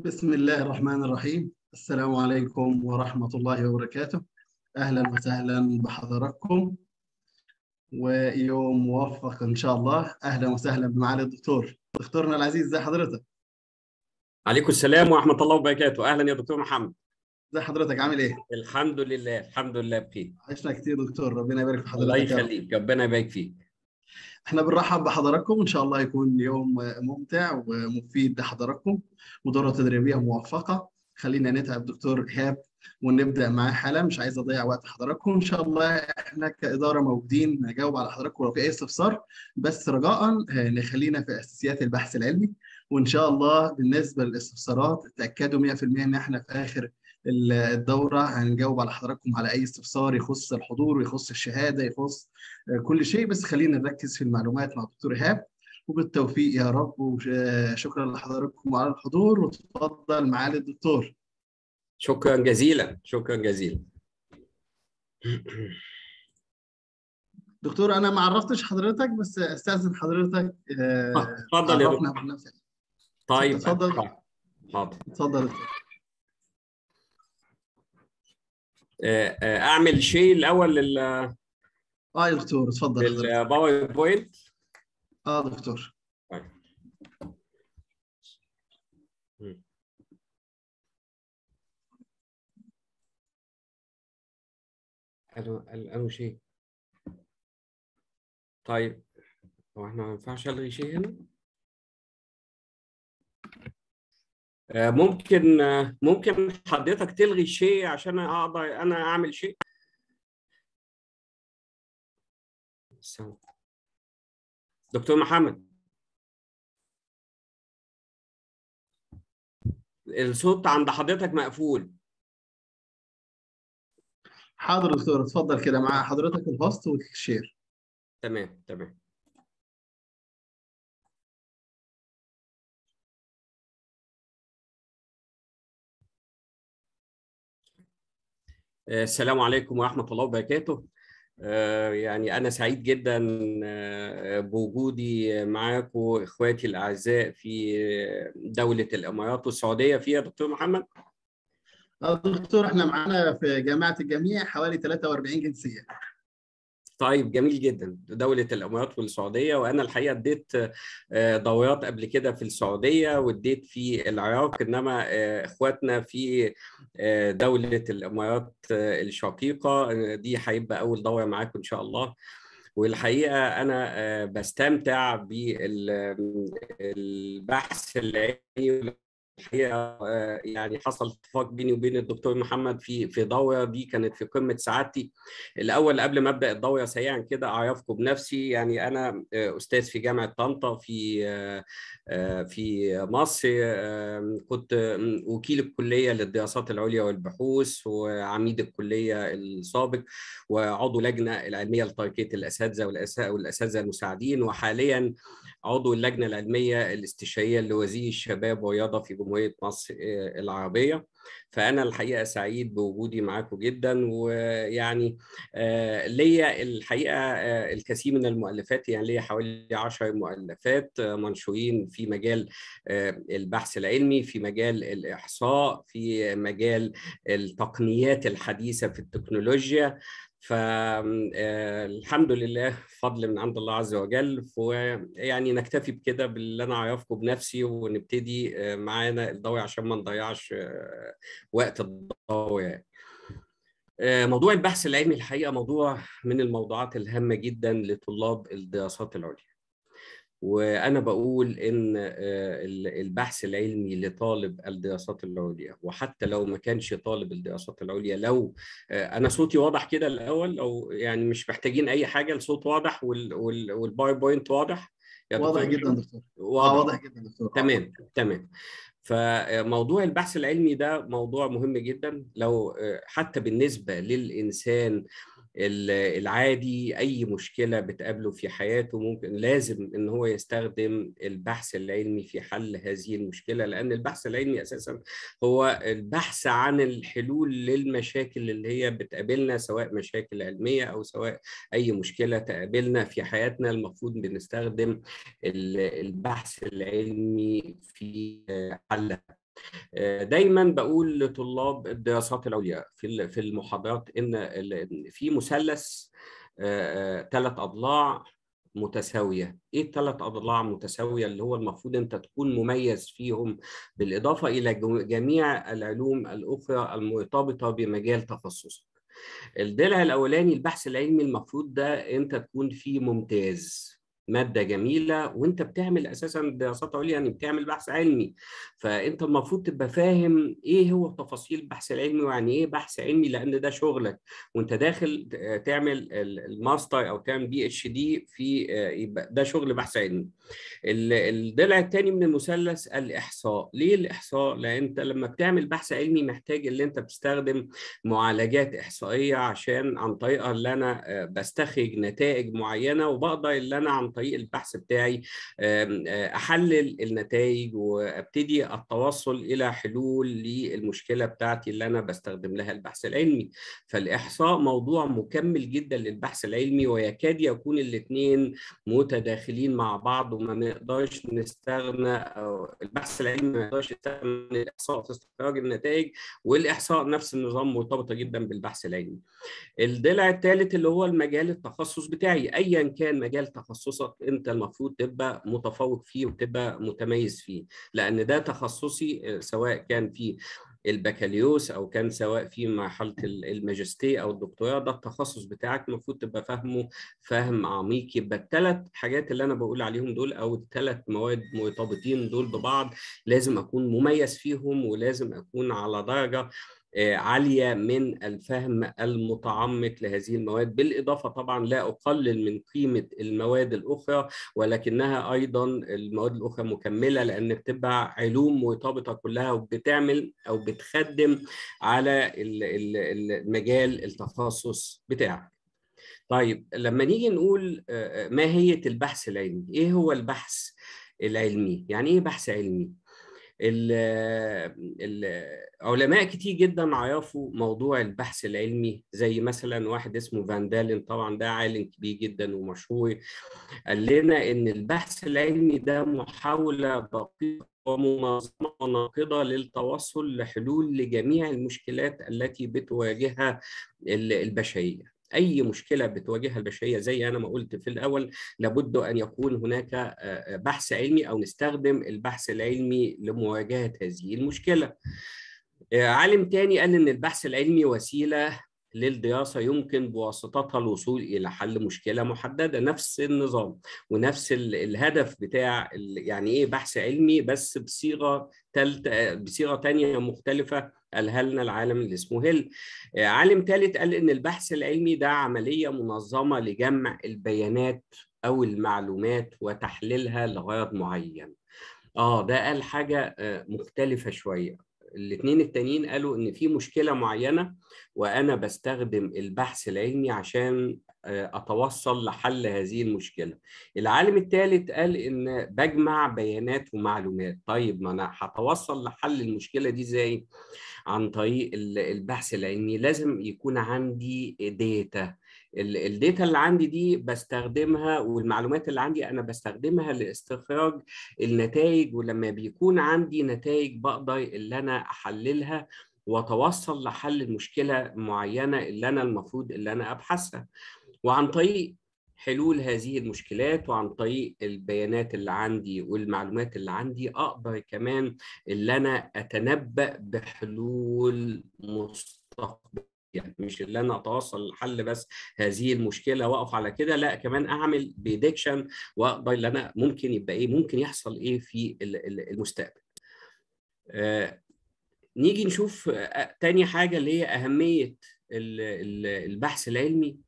بسم الله الرحمن الرحيم السلام عليكم ورحمة الله وبركاته أهلا وسهلا بحضراتكم ويوم موفق إن شاء الله أهلا وسهلا بمعالي الدكتور دكتورنا العزيز زي حضرتك عليكم السلام ورحمة الله وبركاته أهلا يا دكتور محمد زي حضرتك عامل إيه؟ الحمد لله الحمد لله بخير عشنا كتير دكتور ربنا يبارك في حضرتك الله يخليك ربنا يبارك فيك احنا بنرحب بحضراتكم ان شاء الله يكون يوم ممتع ومفيد لحضراتكم ودوره تدريبيه موفقه خلينا نتعب دكتور ايهاب ونبدا معاه حالا مش عايز اضيع وقت حضراتكم ان شاء الله احنا كاداره موجودين نجاوب على حضراتكم لو في اي استفسار بس رجاء آه، نخلينا في اساسيات البحث العلمي وان شاء الله بالنسبه للاستفسارات تاكدوا 100% ان احنا في اخر الدوره هنجاوب على حضراتكم على اي استفسار يخص الحضور ويخص الشهاده يخص كل شيء بس خلينا نركز في المعلومات مع الدكتور ايهاب وبالتوفيق يا رب وشكرا لحضراتكم على الحضور وتفضل معالي الدكتور شكرا جزيلا شكرا جزيلا دكتور انا ما عرفتش حضرتك بس استاذن حضرتك آه، اتفضل يا دكتور طيب اتفضل اتفضل آه، آه، اعمل شيء الاول لل اه يا دكتور اتفضل الباور بوينت اه دكتور طيب. الو الو شيء طيب هو احنا ما ينفعش الغي شيء هنا آه، ممكن آه، ممكن حضرتك تلغي شيء عشان اقدر انا اعمل شيء دكتور محمد الصوت عند حضرتك مقفول حاضر دكتور اتفضل كده مع حضرتك الهوست والشير تمام تمام آه، السلام عليكم ورحمة الله وبركاته آه، يعني أنا سعيد جدا آه، بوجودي معاكم إخواتي الأعزاء في دولة الإمارات والسعودية فيها دكتور محمد دكتور احنا معانا في جامعة الجميع حوالي 43 جنسية طيب جميل جدا دولة الإمارات والسعودية وأنا الحقيقة اديت آه، دورات قبل كده في السعودية واديت في العراق إنما آه، إخواتنا في آه، دولة الإمارات الشقيقة دي هيبقى أول دورة معاكم إن شاء الله والحقيقة أنا بستمتع بالبحث العلمي الحقيقه يعني حصل اتفاق بيني وبين الدكتور محمد في في دوره دي كانت في قمه سعادتي الاول قبل ما ابدا الدوره سريعا كده اعرفكم بنفسي يعني انا آه، استاذ في جامعه طنطا في آه، آه، في مصر كنت وكيل الكليه للدراسات العليا والبحوث وعميد الكليه السابق وعضو لجنه العلميه لترقيه الاساتذه والاساتذه المساعدين وحاليا عضو اللجنه العلميه الاستشاريه لوزير الشباب والرياضه في جمهوريه مصر آه، العربيه فانا الحقيقه سعيد بوجودي معاكم جدا ويعني آه، ليا الحقيقه آه، الكثير من المؤلفات يعني ليا حوالي 10 مؤلفات منشورين في مجال البحث العلمي في مجال الاحصاء في مجال التقنيات الحديثه في التكنولوجيا فالحمد آه، لله فضل من عند الله عز وجل ويعني نكتفي بكده باللي انا عارفكم بنفسي ونبتدي آه، معانا الضوي عشان ما نضيعش آه، وقت الضوي يعني. موضوع البحث العلمي الحقيقه موضوع من الموضوعات الهامه جدا لطلاب الدراسات العليا وانا بقول ان آه، البحث العلمي لطالب الدراسات العليا وحتى لو ما كانش طالب الدراسات العليا لو آه، انا صوتي واضح كده الاول او يعني مش محتاجين اي حاجه الصوت واضح بوينت آه، واضح واضح جدا دكتور واضح, واضح جدا دكتور تمام تمام فموضوع البحث العلمي ده موضوع مهم جدا لو حتى بالنسبه للانسان العادي اي مشكله بتقابله في حياته ممكن لازم ان هو يستخدم البحث العلمي في حل هذه المشكله لان البحث العلمي اساسا هو البحث عن الحلول للمشاكل اللي هي بتقابلنا سواء مشاكل علميه او سواء اي مشكله تقابلنا في حياتنا المفروض بنستخدم البحث العلمي في حلها دايما بقول لطلاب الدراسات العليا في في المحاضرات ان في مثلث ثلاث آه، آه، اضلاع متساويه ايه الثلاث اضلاع متساويه اللي هو المفروض انت تكون مميز فيهم بالاضافه الى جميع العلوم الاخرى المرتبطه بمجال تخصصك الضلع الاولاني البحث العلمي المفروض ده انت تكون فيه ممتاز ماده جميله وانت بتعمل اساسا دراسات عليا يعني بتعمل بحث علمي فانت المفروض تبقى فاهم ايه هو تفاصيل البحث العلمي ويعني ايه بحث علمي لان ده شغلك وانت داخل تعمل الماستر او تعمل بي اتش دي في آه، يبقى ده شغل بحث علمي الضلع الثاني من المثلث الاحصاء ليه الاحصاء لان انت لما بتعمل بحث علمي محتاج ان انت بتستخدم معالجات احصائيه عشان عن طريقها اللي انا آه، بستخرج نتائج معينه وبقدر اللي انا عن طريق البحث بتاعي آه، احلل النتائج وابتدي التوصل الى حلول للمشكله بتاعتي اللي انا بستخدم لها البحث العلمي فالاحصاء موضوع مكمل جدا للبحث العلمي ويكاد يكون الاثنين متداخلين مع بعض وما نقدرش نستغنى او البحث العلمي ما يقدرش يستغنى الاحصاء في استخراج النتائج والاحصاء نفس النظام مرتبطه جدا بالبحث العلمي الضلع الثالث اللي هو المجال التخصص بتاعي ايا كان مجال تخصصك بالظبط انت المفروض تبقى متفوق فيه وتبقى متميز فيه لان ده تخصصي آه، سواء كان في البكالوريوس او كان سواء في مرحله الماجستير او الدكتوراه ده التخصص بتاعك المفروض تبقى فاهمه فهم عميق يبقى الثلاث حاجات اللي انا بقول عليهم دول او الثلاث مواد مرتبطين دول ببعض لازم اكون مميز فيهم ولازم اكون على درجه آه، عاليه من الفهم المتعمق لهذه المواد بالاضافه طبعا لا اقلل من قيمه المواد الاخرى ولكنها ايضا المواد الاخرى مكمله لان بتبقى علوم مرتبطه كلها وبتعمل او بتخدم على المجال التخصص بتاعك. طيب لما نيجي نقول آه، آه، ماهيه البحث العلمي، ايه هو البحث العلمي؟ يعني ايه بحث علمي؟ ال ال علماء كتير جدا عرفوا موضوع البحث العلمي زي مثلا واحد اسمه فان دالن طبعا ده عالم كبير جدا ومشهور قال لنا ان البحث العلمي ده محاوله دقيقه ومنظمة ناقضة للتوصل لحلول لجميع المشكلات التي بتواجهها البشرية اي مشكله بتواجهها البشريه زي انا ما قلت في الاول لابد ان يكون هناك آه، آه، بحث علمي او نستخدم البحث العلمي لمواجهه هذه المشكله آه، عالم تاني قال ان البحث العلمي وسيله للدراسة يمكن بواسطتها الوصول إلى حل مشكلة محددة نفس النظام ونفس الهدف بتاع يعني إيه بحث علمي بس بصيغة تالتة بصيغة تانية مختلفة قالها لنا العالم اللي اسمه هيل آه، عالم ثالث قال ان البحث العلمي ده عمليه منظمه لجمع البيانات او المعلومات وتحليلها لغرض معين اه ده قال حاجه آه، مختلفه شويه الاثنين التانيين قالوا ان في مشكله معينه وانا بستخدم البحث العلمي عشان اتوصل لحل هذه المشكله العالم الثالث قال ان بجمع بيانات ومعلومات طيب ما انا هتوصل لحل المشكله دي ازاي عن طريق البحث العلمي لازم يكون عندي داتا الداتا اللي عندي دي بستخدمها والمعلومات اللي عندي انا بستخدمها لاستخراج النتائج ولما بيكون عندي نتائج بقدر اللي انا احللها واتوصل لحل مشكله معينه اللي انا المفروض اللي انا ابحثها وعن طريق حلول هذه المشكلات وعن طريق البيانات اللي عندي والمعلومات اللي عندي اقدر كمان اللي انا اتنبأ بحلول مستقبليه يعني مش اللي انا اتواصل لحل بس هذه المشكله واقف على كده لا كمان اعمل بريدكشن واقدر اللي انا ممكن يبقى ايه ممكن يحصل ايه في المستقبل. آه نيجي نشوف آه، تاني حاجه اللي هي اهميه البحث العلمي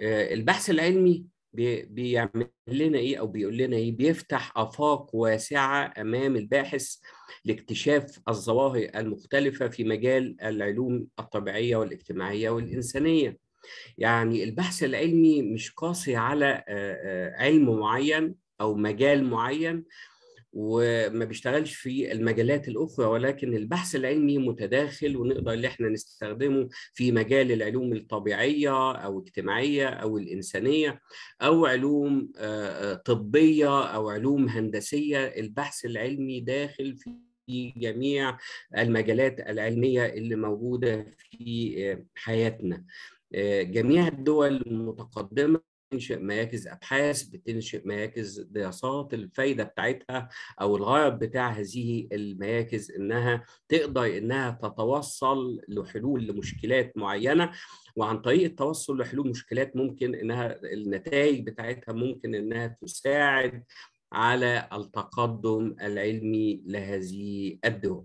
آه، البحث العلمي بيعمل لنا ايه او بيقول لنا ايه بيفتح افاق واسعه امام الباحث لاكتشاف الظواهر المختلفه في مجال العلوم الطبيعيه والاجتماعيه والانسانيه يعني البحث العلمي مش قاسي على آه، آه، علم معين او مجال معين وما بيشتغلش في المجالات الاخرى ولكن البحث العلمي متداخل ونقدر ان احنا نستخدمه في مجال العلوم الطبيعيه او الاجتماعيه او الانسانيه او علوم آه، آه، طبيه او علوم هندسيه البحث العلمي داخل في جميع المجالات العلميه اللي موجوده في آه، حياتنا جميع الدول المتقدمه بتنشئ مراكز ابحاث بتنشئ مراكز دراسات الفايده بتاعتها او الغرض بتاع هذه المراكز انها تقدر انها تتوصل لحلول لمشكلات معينه وعن طريق التوصل لحلول مشكلات ممكن انها النتائج بتاعتها ممكن انها تساعد على التقدم العلمي لهذه الدول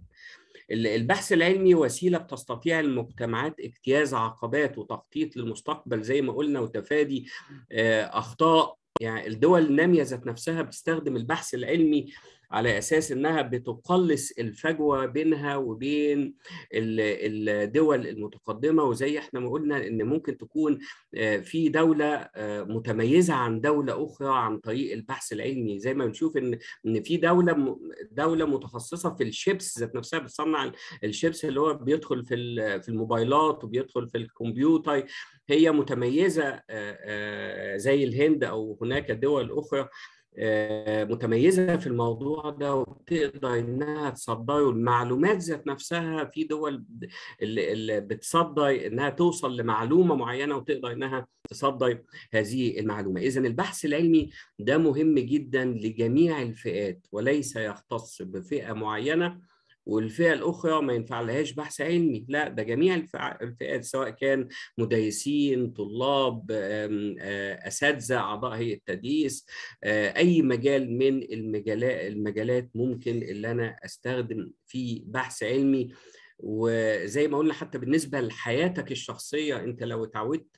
البحث العلمي وسيله بتستطيع المجتمعات اجتياز عقبات وتخطيط للمستقبل زي ما قلنا وتفادي آه، اخطاء يعني الدول الناميه ذات نفسها بتستخدم البحث العلمي على اساس انها بتقلص الفجوه بينها وبين الدول المتقدمه وزي احنا ما قلنا ان ممكن تكون آه، في دوله آه، متميزه عن دوله اخرى عن طريق البحث العلمي زي ما بنشوف ان ان في دوله دوله متخصصه في الشيبس ذات نفسها بتصنع الشيبس اللي هو بيدخل في في الموبايلات وبيدخل في الكمبيوتر هي متميزه آه، زي الهند او هناك دول اخرى آه، متميزه في الموضوع ده وبتقدر انها تصدر المعلومات ذات نفسها في دول اللي بتصدر انها توصل لمعلومه معينه وتقدر انها تصدر هذه المعلومه اذا البحث العلمي ده مهم جدا لجميع الفئات وليس يختص بفئه معينه والفئه الاخرى ما ينفع لهاش بحث علمي لا ده جميع الفئات سواء كان مدرسين طلاب آه، اساتذه اعضاء هيئه التدريس آه، اي مجال من المجالات المجالات ممكن اللي انا استخدم فيه بحث علمي وزي ما قلنا حتى بالنسبه لحياتك الشخصيه انت لو اتعودت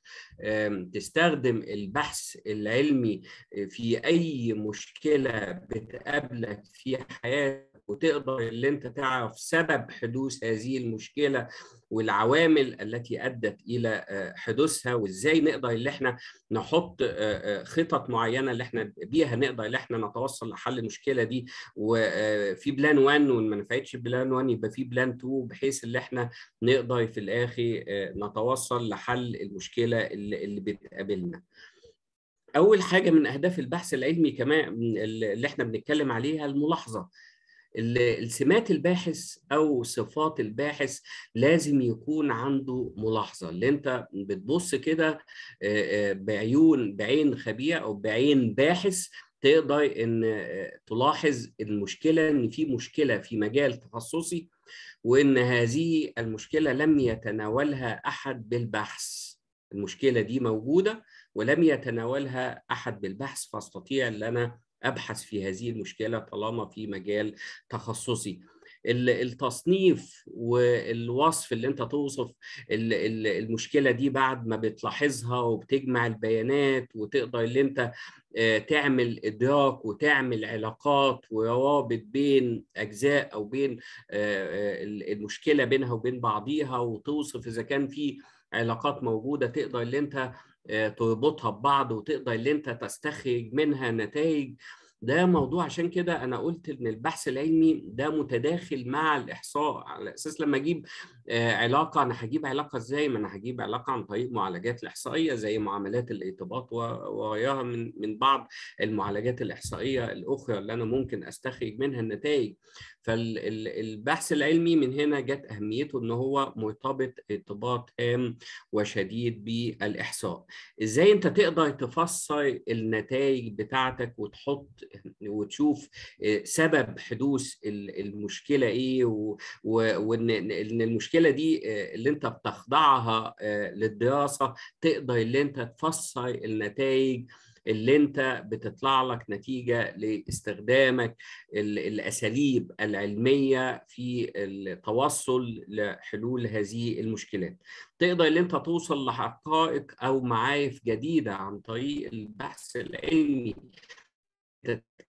تستخدم البحث العلمي في اي مشكله بتقابلك في حياتك وتقدر اللي انت تعرف سبب حدوث هذه المشكله والعوامل التي ادت الى آه، حدوثها وازاي نقدر اللي احنا نحط آه، آه، خطط معينه اللي احنا بيها نقدر اللي احنا نتوصل لحل المشكله دي وفي بلان 1 وان ما نفعتش بلان 1 يبقى في بلان 2 بحيث اللي احنا نقدر في الاخر نتوصل لحل المشكله اللي بتقابلنا. اول حاجه من اهداف البحث العلمي كمان اللي احنا بنتكلم عليها الملاحظه السمات الباحث او صفات الباحث لازم يكون عنده ملاحظه اللي انت بتبص كده بعيون بعين خبير او بعين باحث تقدر ان تلاحظ المشكله ان في مشكله في مجال تخصصي وان هذه المشكله لم يتناولها احد بالبحث المشكله دي موجوده ولم يتناولها احد بالبحث فاستطيع ان انا ابحث في هذه المشكله طالما في مجال تخصصي التصنيف والوصف اللي انت توصف المشكله دي بعد ما بتلاحظها وبتجمع البيانات وتقدر اللي انت آه، تعمل ادراك وتعمل علاقات وروابط بين اجزاء او بين آه، آه، المشكله بينها وبين بعضيها وتوصف اذا كان في علاقات موجوده تقدر اللي انت آه، تربطها ببعض وتقدر اللي انت تستخرج منها نتائج ده موضوع عشان كده انا قلت ان البحث العلمي ده متداخل مع الاحصاء على اساس لما اجيب آه، علاقه انا هجيب علاقه ازاي؟ ما انا هجيب علاقه عن طريق معالجات الاحصائيه زي معاملات الارتباط وغيرها من من بعض المعالجات الاحصائيه الاخرى اللي انا ممكن استخرج منها النتائج. فالبحث العلمي من هنا جت اهميته ان هو مرتبط ارتباط هام وشديد بالاحصاء. ازاي انت تقدر تفسر النتائج بتاعتك وتحط وتشوف آه، سبب حدوث المشكله ايه وان المشكله دي آه، اللي انت بتخضعها آه، للدراسه تقدر اللي انت تفسر النتائج اللي انت بتطلع لك نتيجه لاستخدامك الاساليب العلميه في التوصل لحلول هذه المشكلات. تقدر اللي انت توصل لحقائق او معارف جديده عن طريق البحث العلمي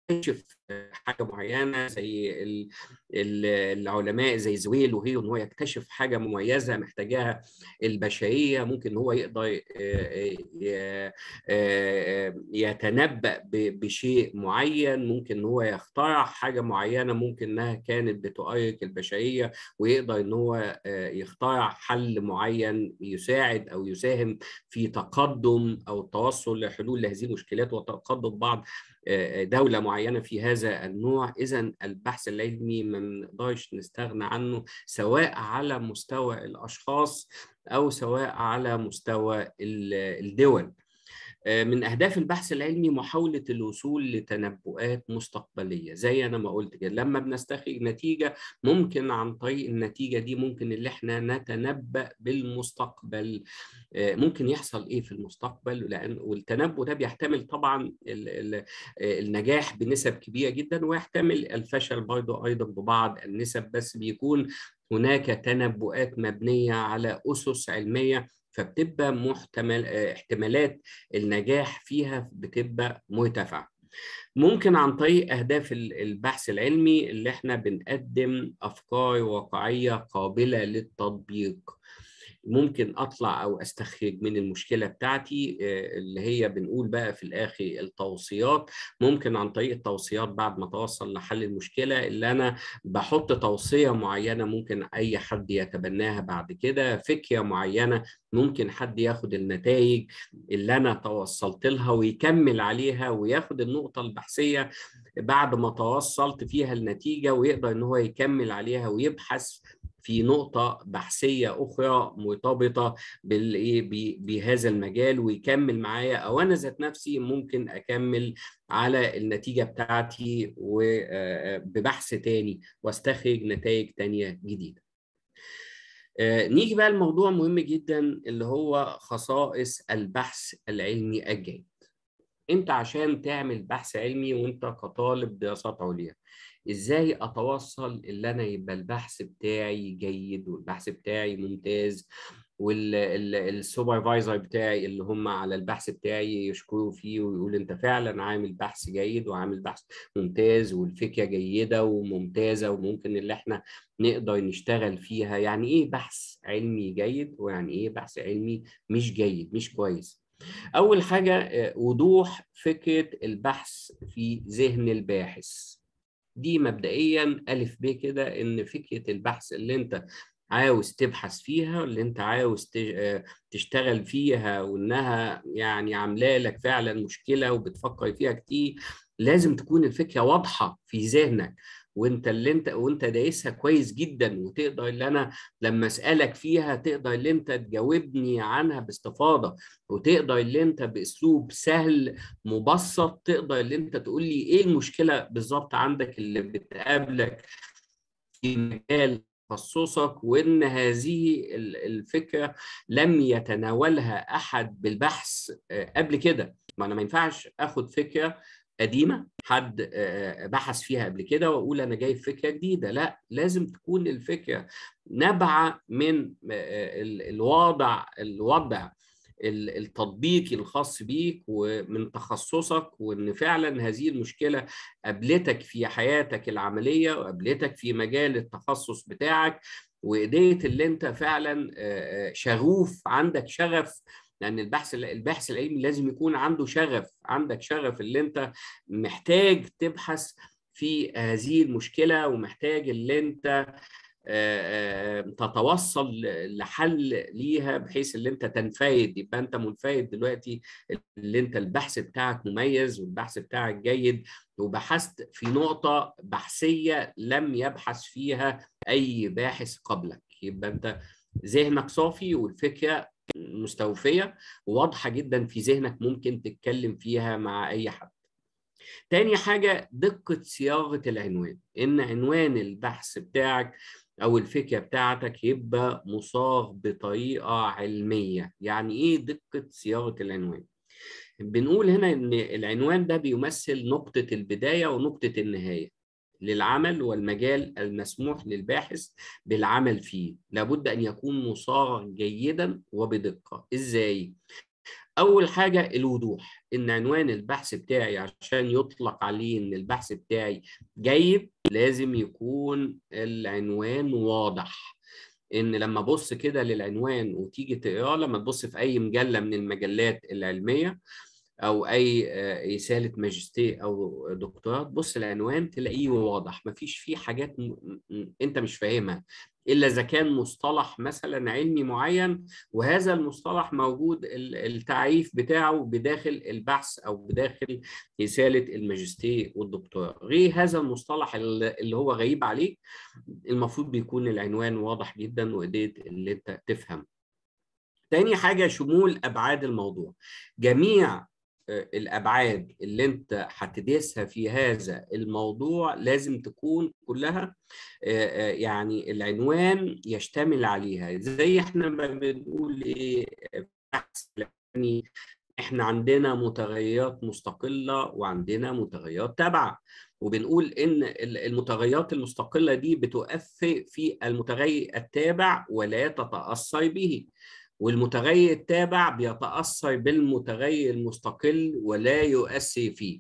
gente tipo, حاجه معينه زي العلماء زي زويل وهي ان هو يكتشف حاجه مميزه محتاجاها البشريه ممكن هو يقدر يتنبأ بشيء معين ممكن هو يخترع حاجه معينه ممكن انها كانت بتؤرق البشريه ويقدر ان هو يخترع حل معين يساعد او يساهم في تقدم او التوصل لحلول لهذه المشكلات وتقدم بعض دوله معينه في هذا هذا النوع إذا البحث العلمي ما نقدرش نستغنى عنه سواء على مستوى الأشخاص أو سواء على مستوى الدول آه، من اهداف البحث العلمي محاوله الوصول لتنبؤات مستقبليه زي انا ما قلت كده لما بنستخرج نتيجه ممكن عن طريق النتيجه دي ممكن اللي احنا نتنبا بالمستقبل آه، ممكن يحصل ايه في المستقبل لان والتنبؤ ده بيحتمل طبعا آه، النجاح بنسب كبيره جدا ويحتمل الفشل برضه ايضا ببعض النسب بس بيكون هناك تنبؤات مبنيه على اسس علميه فبتبقى محتمل احتمالات النجاح فيها بتبقى مرتفعه ممكن عن طريق أهداف البحث العلمي اللي احنا بنقدم أفكار واقعية قابلة للتطبيق ممكن اطلع او استخرج من المشكله بتاعتي آه، اللي هي بنقول بقى في الاخر التوصيات ممكن عن طريق التوصيات بعد ما توصل لحل المشكله اللي انا بحط توصيه معينه ممكن اي حد يتبناها بعد كده فكره معينه ممكن حد ياخد النتائج اللي انا توصلت لها ويكمل عليها وياخد النقطه البحثيه بعد ما توصلت فيها النتيجه ويقدر ان هو يكمل عليها ويبحث في نقطة بحثية أخرى مرتبطة بهذا المجال ويكمل معايا أو أنا ذات نفسي ممكن أكمل على النتيجة بتاعتي آه، آه، ببحث تاني واستخرج نتائج تانية جديدة آه، نيجي بقى لموضوع مهم جدا اللي هو خصائص البحث العلمي الجيد انت عشان تعمل بحث علمي وانت كطالب دراسات عليا ازاي اتواصل اللي انا يبقى البحث بتاعي جيد والبحث بتاعي ممتاز والسوبرفايزر بتاعي اللي هم على البحث بتاعي يشكروا فيه ويقول انت فعلا عامل بحث جيد وعامل بحث ممتاز والفكره جيده وممتازه وممكن اللي احنا نقدر نشتغل فيها يعني ايه بحث علمي جيد ويعني ايه بحث علمي مش جيد مش كويس اول حاجه آه، وضوح فكره البحث في ذهن الباحث دي مبدئيا ألف ب كده إن فكرة البحث اللي أنت عاوز تبحث فيها اللي انت عاوز آه، تشتغل فيها وانها يعني عامله لك فعلا مشكله وبتفكر فيها كتير لازم تكون الفكره واضحه في ذهنك وانت اللي انت وانت دايسها كويس جدا وتقدر اللي انا لما اسالك فيها تقدر اللي انت تجاوبني عنها باستفاضه وتقدر اللي انت باسلوب سهل مبسط تقدر اللي انت تقول لي ايه المشكله بالظبط عندك اللي بتقابلك في مجال تخصصك وان هذه الفكره لم يتناولها احد بالبحث آه، قبل كده ما انا ما ينفعش اخد فكره قديمه حد بحث فيها قبل كده واقول انا جايب فكره جديده لا لازم تكون الفكره نابعه من الوضع الوضع التطبيقي الخاص بيك ومن تخصصك وان فعلا هذه المشكله قابلتك في حياتك العمليه وقابلتك في مجال التخصص بتاعك وقدرت اللي انت فعلا شغوف عندك شغف لان البحث الباحث العلمي لازم يكون عنده شغف عندك شغف اللي انت محتاج تبحث في هذه المشكله ومحتاج اللي انت تتوصل لحل ليها بحيث اللي انت تنفيد يبقى انت منفيد دلوقتي اللي انت البحث بتاعك مميز والبحث بتاعك جيد وبحثت في نقطه بحثيه لم يبحث فيها اي باحث قبلك يبقى انت ذهنك صافي والفكره مستوفيه وواضحه جدا في ذهنك ممكن تتكلم فيها مع اي حد تاني حاجه دقه صياغه العنوان ان عنوان البحث بتاعك او الفكره بتاعتك يبقى مصاغ بطريقه علميه يعني ايه دقه صياغه العنوان بنقول هنا ان العنوان ده بيمثل نقطه البدايه ونقطه النهايه للعمل والمجال المسموح للباحث بالعمل فيه لابد أن يكون مصاغ جيدا وبدقة إزاي؟ أول حاجة الوضوح إن عنوان البحث بتاعي عشان يطلق عليه إن البحث بتاعي جيد لازم يكون العنوان واضح ان لما ابص كده للعنوان وتيجي تقراه لما تبص في اي مجله من المجلات العلميه او اي آه، رساله ماجستير او دكتوراه تبص العنوان تلاقيه واضح مفيش فيه حاجات م... م... انت مش فاهمها الا اذا كان مصطلح مثلا علمي معين وهذا المصطلح موجود التعريف بتاعه بداخل البحث او بداخل رساله الماجستير والدكتوراه غير هذا المصطلح اللي هو غريب عليك المفروض بيكون العنوان واضح جدا وقدرت اللي انت تفهم تاني حاجة شمول أبعاد الموضوع جميع آه، الابعاد اللي انت هتدرسها في هذا الموضوع لازم تكون كلها آه، آه، يعني العنوان يشتمل عليها زي احنا بنقول ايه يعني احنا عندنا متغيرات مستقله وعندنا متغيرات تابعه وبنقول ان المتغيرات المستقله دي بتؤثر في المتغير التابع ولا تتاثر به والمتغير التابع بيتأثر بالمتغير المستقل ولا يؤثر فيه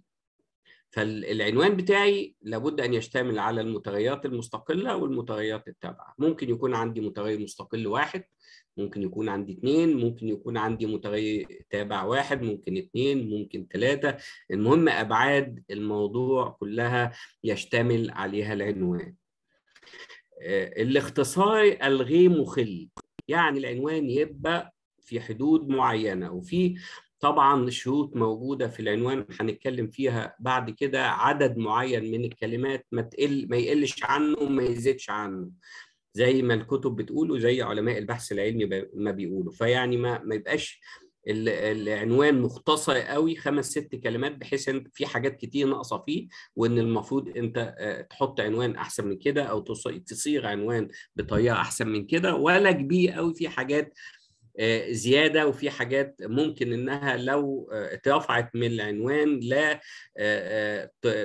فالعنوان بتاعي لابد أن يشتمل على المتغيرات المستقلة والمتغيرات التابعة ممكن يكون عندي متغير مستقل واحد ممكن يكون عندي اثنين ممكن يكون عندي متغير تابع واحد ممكن اثنين ممكن ثلاثة المهم أبعاد الموضوع كلها يشتمل عليها العنوان آه، الاختصار الغي مخل يعني العنوان يبقى في حدود معينه وفي طبعا شروط موجوده في العنوان هنتكلم فيها بعد كده عدد معين من الكلمات ما تقل ما يقلش عنه وما يزيدش عنه زي ما الكتب بتقول وزي علماء البحث العلمي ما بيقولوا فيعني ما ما يبقاش العنوان مختصر قوي خمس ست كلمات بحيث ان في حاجات كتير ناقصه فيه وان المفروض انت آه، تحط عنوان احسن من كده او تصيغ عنوان بطريقه احسن من كده ولا كبير قوي في حاجات آه، زياده وفي حاجات ممكن انها لو آه، اترفعت من العنوان لا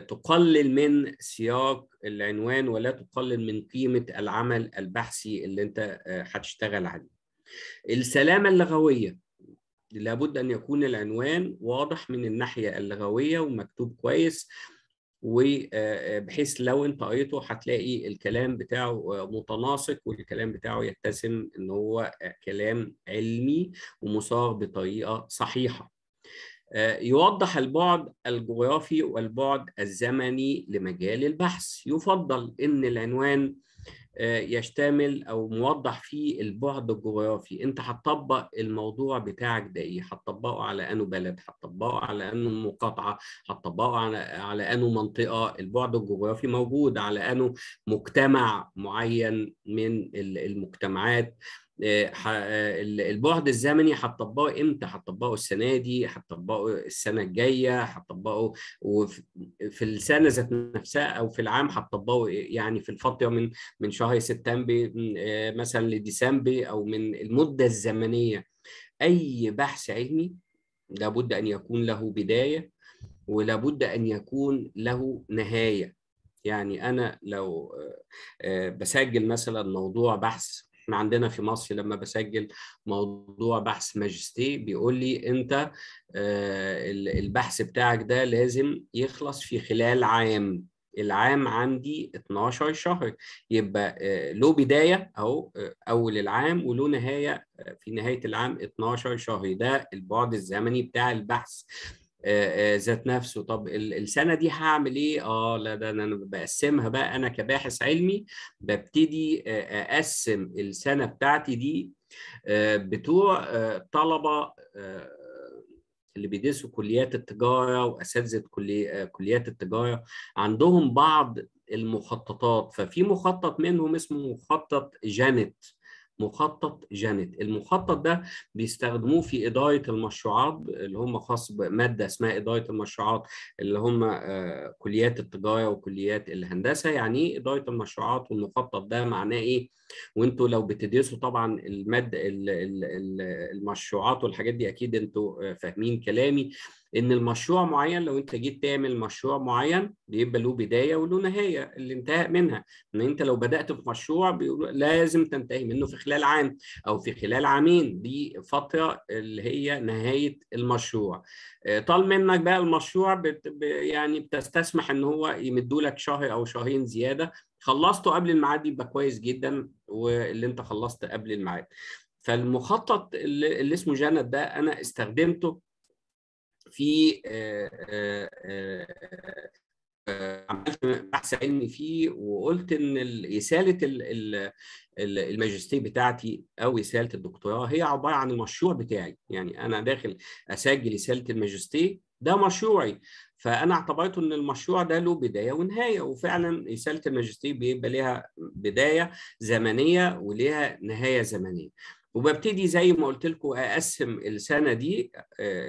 تقلل من سياق العنوان ولا تقلل من قيمه العمل البحثي اللي انت هتشتغل عليه. السلامه اللغويه لابد ان يكون العنوان واضح من الناحيه اللغويه ومكتوب كويس وبحيث آه، آه، لو انت قريته هتلاقي الكلام بتاعه متناسق والكلام بتاعه يتسم ان هو آه، كلام علمي ومصاغ بطريقه صحيحه. يوضح البعد الجغرافي والبعد الزمني لمجال البحث، يفضل ان العنوان آه، يشتمل او موضح فيه البعد الجغرافي انت هتطبق الموضوع بتاعك ده ايه هتطبقه على انه بلد هتطبقه على انه مقاطعه هتطبقه على على انه منطقه البعد الجغرافي موجود على انه مجتمع معين من المجتمعات آه، آه، البعد الزمني هتطبقه امتى هتطبقه السنه دي هتطبقه السنه الجايه هتطبقه وفي السنه ذات نفسها او في العام هتطبقه آه، يعني في الفتره من من شهر سبتمبر مثلا لديسمبر او من المده الزمنيه اي بحث علمي لابد ان يكون له بدايه ولابد ان يكون له نهايه يعني انا لو بسجل مثلا موضوع بحث احنا عندنا في مصر لما بسجل موضوع بحث ماجستير بيقول لي انت آه، البحث بتاعك ده لازم يخلص في خلال عام العام عندي 12 شهر يبقى آه، له بدايه اهو آه، اول العام وله نهايه في نهايه العام 12 شهر ده البعد الزمني بتاع البحث ذات نفسه طب السنه دي هعمل ايه اه لا ده انا بقسمها بقى انا كباحث علمي ببتدي اقسم السنه بتاعتي دي بتوع طلبه اللي بيدرسوا كليات التجاره واساتذه كليات التجاره عندهم بعض المخططات ففي مخطط منهم اسمه مخطط جانت مخطط جانيت المخطط ده بيستخدموه في إضاءة المشروعات اللي هم خاص بمادة اسمها إضاءة المشروعات اللي هم آه، كليات التجارة وكليات الهندسة يعني إيه إضاءة المشروعات والمخطط ده معناه إيه وانتوا لو بتدرسوا طبعا المادة المشروعات والحاجات دي أكيد انتوا آه، فاهمين كلامي ان المشروع معين لو انت جيت تعمل مشروع معين بيبقى له بدايه وله نهايه الانتهاء منها ان انت لو بدات في مشروع بيقولوا لازم تنتهي منه في خلال عام او في خلال عامين دي فتره اللي هي نهايه المشروع آه، طال منك بقى المشروع بت يعني بتستسمح ان هو يمدوا لك شهر او شهرين زياده خلصته قبل الميعاد يبقى كويس جدا واللي انت خلصت قبل الميعاد فالمخطط اللي اسمه جنت ده انا استخدمته في آه، آه، آه، عملت بحث علمي فيه وقلت ان رساله الماجستير بتاعتي او رساله الدكتوراه هي عباره عن المشروع بتاعي يعني انا داخل اسجل رساله الماجستير ده مشروعي فانا اعتبرت ان المشروع ده له بدايه ونهايه وفعلا رساله الماجستير بيبقى ليها بدايه زمنيه وليها نهايه زمنيه وببتدي زي ما قلت لكم اقسم السنه دي آه،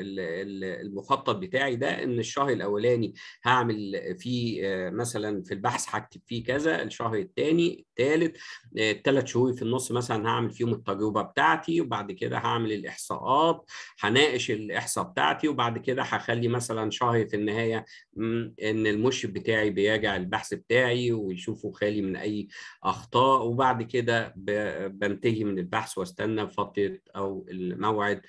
المخطط بتاعي ده ان الشهر الاولاني هعمل فيه آه، مثلا في البحث هكتب فيه كذا الشهر الثاني الثالث آه، الثلاث شهور في النص مثلا هعمل فيهم التجربه بتاعتي وبعد كده هعمل الاحصاءات هناقش الاحصاء بتاعتي وبعد كده هخلي مثلا شهر في النهايه ان المشرف بتاعي بيراجع البحث بتاعي ويشوفه خالي من اي اخطاء وبعد كده بنتهي من البحث واستنى فتره او الموعد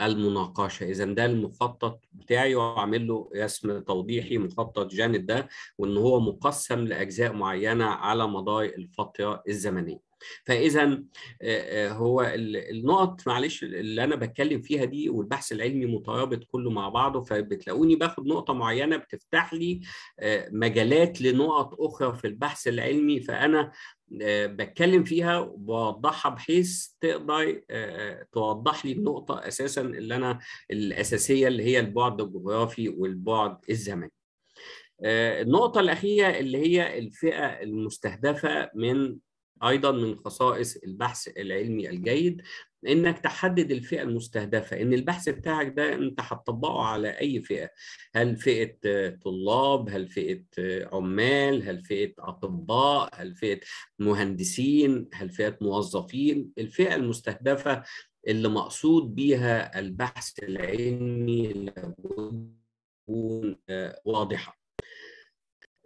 المناقشه اذا ده المخطط بتاعي واعمل له رسم توضيحي مخطط جانت ده وان هو مقسم لاجزاء معينه على مدار الفتره الزمنيه فاذا آه، آه، هو النقط معلش اللي انا بتكلم فيها دي والبحث العلمي مترابط كله مع بعضه فبتلاقوني باخد نقطه معينه بتفتح لي آه، مجالات لنقط اخرى في البحث العلمي فانا آه، بتكلم فيها وبوضحها بحيث تقدر آه، آه، توضح لي النقطه اساسا اللي انا الاساسيه اللي هي البعد الجغرافي والبعد الزمني. النقطه الاخيره اللي هي الفئه المستهدفه من ايضا من خصائص البحث العلمي الجيد انك تحدد الفئه المستهدفه ان البحث بتاعك ده انت هتطبقه على اي فئه هل فئه طلاب هل فئه عمال هل فئه اطباء هل فئه مهندسين هل فئه موظفين الفئه المستهدفه اللي مقصود بيها البحث العلمي تكون واضحه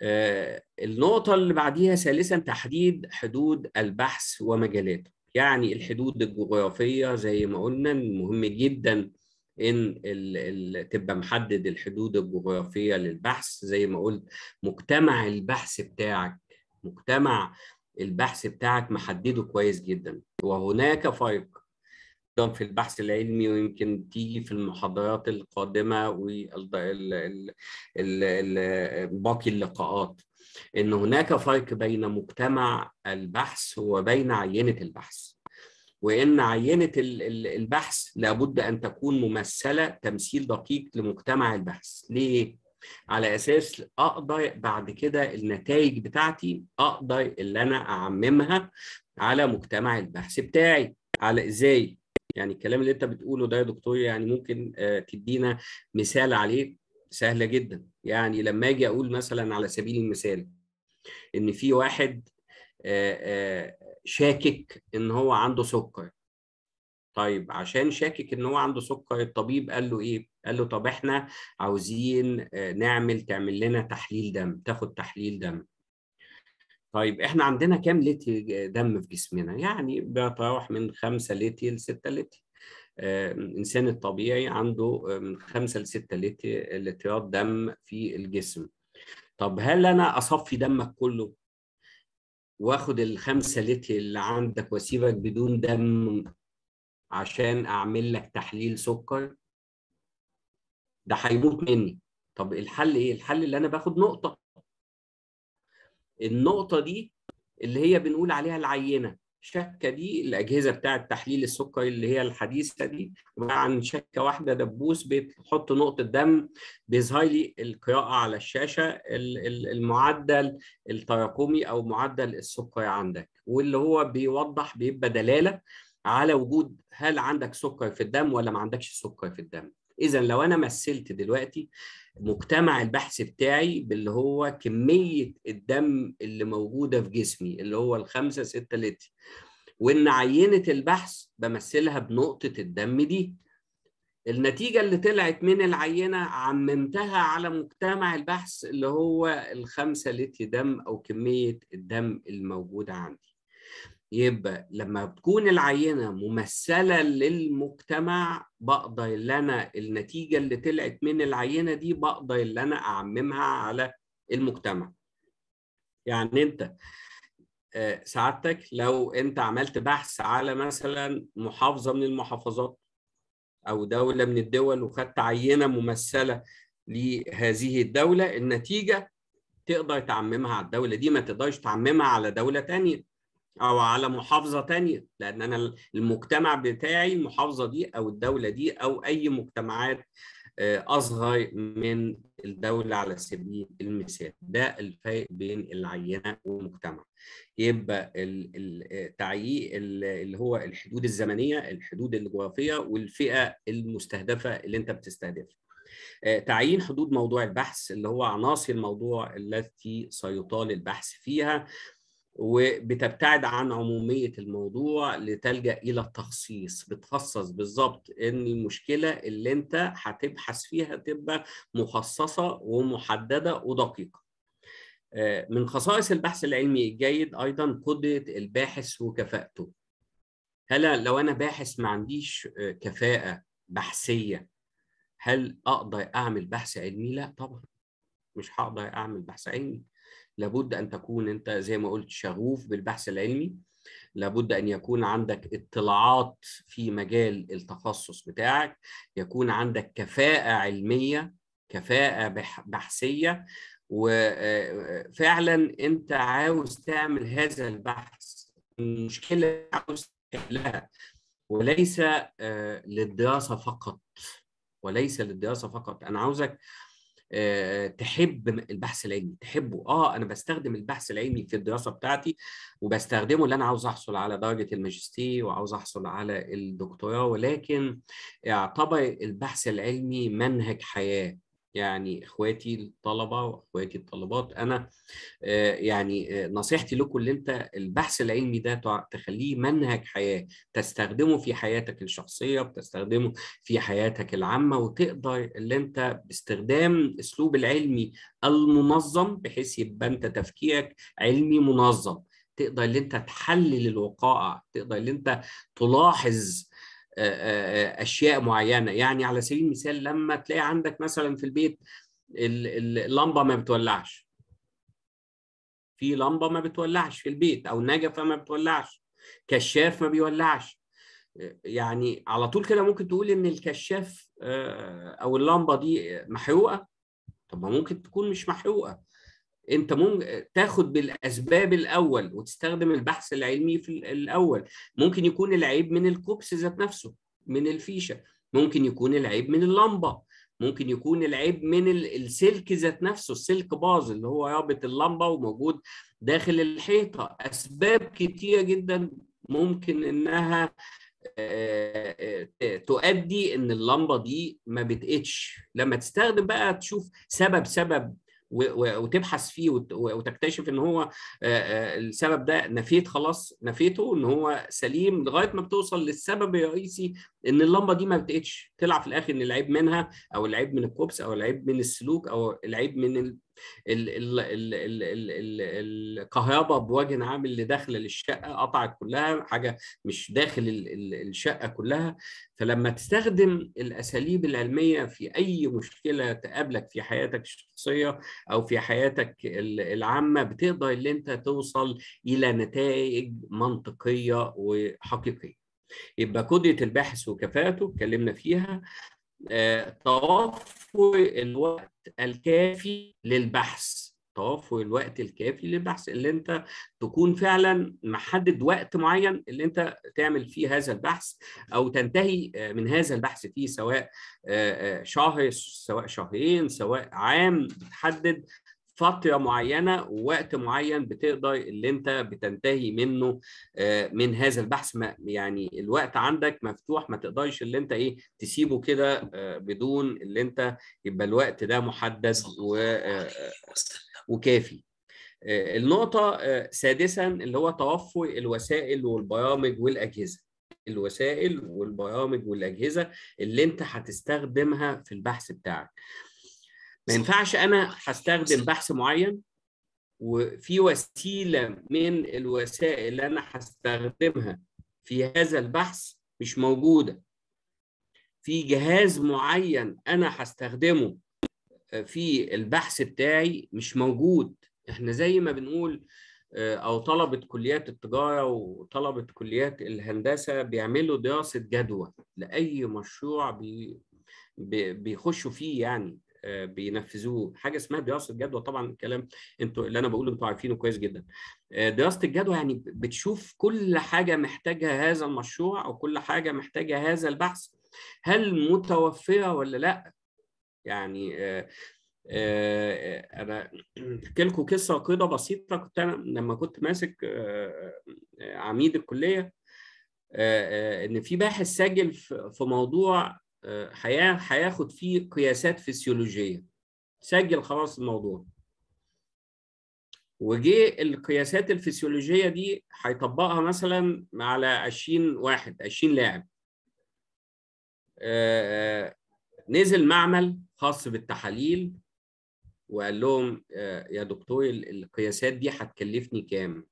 آه، النقطة اللي بعديها ثالثا تحديد حدود البحث ومجالاته يعني الحدود الجغرافية زي ما قلنا مهم جدا ان ال ال تبقى محدد الحدود الجغرافية للبحث زي ما قلت مجتمع البحث بتاعك مجتمع البحث بتاعك محدده كويس جدا وهناك فرق في البحث العلمي ويمكن تيجي في المحاضرات القادمه وباقي اللقاءات ان هناك فرق بين مجتمع البحث وبين عينه البحث وان عينه البحث لابد ان تكون ممثله تمثيل دقيق لمجتمع البحث ليه على اساس اقدر بعد كده النتائج بتاعتي اقدر اللي انا اعممها على مجتمع البحث بتاعي على ازاي يعني الكلام اللي انت بتقوله ده يا دكتور يعني ممكن آه، تدينا مثال عليه سهله جدا يعني لما اجي اقول مثلا على سبيل المثال ان في واحد آه، آه، شاكك ان هو عنده سكر طيب عشان شاكك ان هو عنده سكر الطبيب قال له ايه قال له طب احنا عاوزين آه، نعمل تعمل لنا تحليل دم تاخد تحليل دم طيب احنا عندنا كام لتر دم في جسمنا يعني بيتراوح من 5 لتر ل 6 لتر آه، الانسان الطبيعي عنده آه، من 5 ل 6 لتر دم في الجسم طب هل انا اصفي دمك كله واخد ال 5 لتر اللي عندك واسيبك بدون دم عشان اعمل لك تحليل سكر ده هيموت مني طب الحل ايه الحل اللي انا باخد نقطه النقطه دي اللي هي بنقول عليها العينه شكه دي الاجهزه بتاعه تحليل السكري اللي هي الحديثه دي عباره عن شكه واحده دبوس بتحط نقطه دم بيظهر لي القراءه على الشاشه المعدل التراكمي او معدل السكري عندك واللي هو بيوضح بيبقى دلاله على وجود هل عندك سكر في الدم ولا ما عندكش سكر في الدم اذا لو انا مثلت دلوقتي مجتمع البحث بتاعي باللي هو كميه الدم اللي موجوده في جسمي اللي هو الخمسه سته لتر وان عينه البحث بمثلها بنقطه الدم دي النتيجه اللي طلعت من العينه عممتها على مجتمع البحث اللي هو الخمسه لتر دم او كميه الدم الموجوده عندي يبقى لما بتكون العينة ممثلة للمجتمع بقدر اللي أنا النتيجة اللي طلعت من العينة دي بقدر اللي أنا أعممها على المجتمع يعني أنت آه، سعادتك لو أنت عملت بحث على مثلا محافظة من المحافظات أو دولة من الدول وخدت عينة ممثلة لهذه الدولة النتيجة تقدر تعممها على الدولة دي ما تقدرش تعممها على دولة تانية او على محافظه تانية لان انا المجتمع بتاعي المحافظه دي او الدوله دي او اي مجتمعات آه، اصغر من الدوله على سبيل المثال ده الفرق بين العينه والمجتمع يبقى التعييق اللي هو الحدود الزمنيه الحدود الجغرافيه والفئه المستهدفه اللي انت بتستهدفها آه، تعيين حدود موضوع البحث اللي هو عناصر الموضوع التي سيطال البحث فيها وبتبتعد عن عمومية الموضوع لتلجأ إلى التخصيص بتخصص بالظبط إن المشكلة اللي أنت هتبحث فيها تبقى مخصصة ومحددة ودقيقة آه، من خصائص البحث العلمي الجيد أيضا قدرة الباحث وكفاءته هل لو أنا باحث ما عنديش آه، كفاءة بحثية هل أقدر أعمل بحث علمي؟ لا طبعا مش هقدر أعمل بحث علمي لابد ان تكون انت زي ما قلت شغوف بالبحث العلمي لابد ان يكون عندك اطلاعات في مجال التخصص بتاعك يكون عندك كفاءه علميه كفاءه بحثيه وفعلا آه، آه، انت عاوز تعمل هذا البحث المشكله عاوز تحلها وليس آه، للدراسه فقط وليس للدراسه فقط انا عاوزك آه، تحب البحث العلمي تحبه اه انا بستخدم البحث العلمي في الدراسه بتاعتي وبستخدمه اللي انا عاوز احصل على درجه الماجستير وعاوز احصل على الدكتوراه ولكن اعتبر البحث العلمي منهج حياه يعني اخواتي الطلبه واخواتي الطلبات انا آه، يعني آه، نصيحتي لكم اللي انت البحث العلمي ده تخليه منهج حياه تستخدمه في حياتك الشخصيه بتستخدمه في حياتك العامه وتقدر اللي انت باستخدام اسلوب العلمي المنظم بحيث يبقى انت تفكيرك علمي منظم تقدر اللي انت تحلل الوقائع تقدر اللي انت تلاحظ آه، آه، آه، اشياء معينه يعني على سبيل المثال لما تلاقي عندك مثلا في البيت اللمبه ما بتولعش في لمبه ما بتولعش في البيت او نجفه ما بتولعش كشاف ما بيولعش يعني على طول كده ممكن تقول ان الكشاف او اللمبه دي محروقه طب ما ممكن تكون مش محروقه انت ممكن تاخد بالاسباب الاول وتستخدم البحث العلمي في الاول ممكن يكون العيب من الكوبس ذات نفسه من الفيشه ممكن يكون العيب من اللمبه ممكن يكون العيب من السلك ذات نفسه السلك باظ اللي هو رابط اللمبه وموجود داخل الحيطه اسباب كتيره جدا ممكن انها آه، آه، تؤدي ان اللمبه دي ما بتقتش لما تستخدم بقى تشوف سبب سبب وتبحث فيه وتكتشف ان هو السبب ده نفيت خلاص نفيته ان هو سليم لغايه ما بتوصل للسبب الرئيسي ان اللمبه دي ما بتقتش تلعب في الاخر ان العيب منها او العيب من الكوبس او العيب من السلوك او العيب من الكهرباء بوجه عام اللي داخله للشقه قطعت كلها حاجه مش داخل الشقه كلها فلما تستخدم الاساليب العلميه في اي مشكله تقابلك في حياتك الشخصيه او في حياتك العامه بتقدر ان انت توصل الى نتائج منطقيه وحقيقيه يبقى قدره الباحث وكفاءته اتكلمنا فيها آه، توفر الوقت الكافي للبحث توفر الوقت الكافي للبحث اللي انت تكون فعلا محدد وقت معين اللي انت تعمل فيه هذا البحث او تنتهي آه، من هذا البحث فيه سواء آه، شهر سواء شهرين سواء عام بتحدد فتره معينه ووقت معين بتقدر اللي انت بتنتهي منه آه، من هذا البحث يعني الوقت عندك مفتوح ما تقدرش اللي انت ايه تسيبه كده آه، بدون اللي انت يبقى الوقت ده محدد و آه، وكافي النقطة سادسا اللي هو توفر الوسائل والبرامج والأجهزة الوسائل والبرامج والأجهزة اللي أنت هتستخدمها في البحث بتاعك ما ينفعش انا هستخدم بحث معين وفي وسيله من الوسائل اللي انا هستخدمها في هذا البحث مش موجوده في جهاز معين انا هستخدمه آه، في البحث بتاعي مش موجود احنا زي ما بنقول آه، او طلبه كليات التجاره وطلبه كليات الهندسه بيعملوا دراسه جدوى لاي مشروع بي بيخشوا فيه يعني آه، بينفذوه حاجه اسمها دراسه جدوى طبعا الكلام انتوا اللي انا بقوله انتوا عارفينه كويس جدا آه، دراسه الجدوى يعني بتشوف كل حاجه محتاجها هذا المشروع او كل حاجه محتاجها هذا البحث هل متوفره ولا لا يعني آه، انا احكي لكم قصه كده بسيطه كنت انا لما كنت ماسك عميد الكليه ان في باحث سجل في موضوع هياخد فيه قياسات فسيولوجيه سجل خلاص الموضوع وجه القياسات الفسيولوجيه دي هيطبقها مثلا على 20 واحد 20 لاعب آه، آه، نزل معمل خاص بالتحاليل وقال لهم آه، يا دكتور القياسات دي هتكلفني كام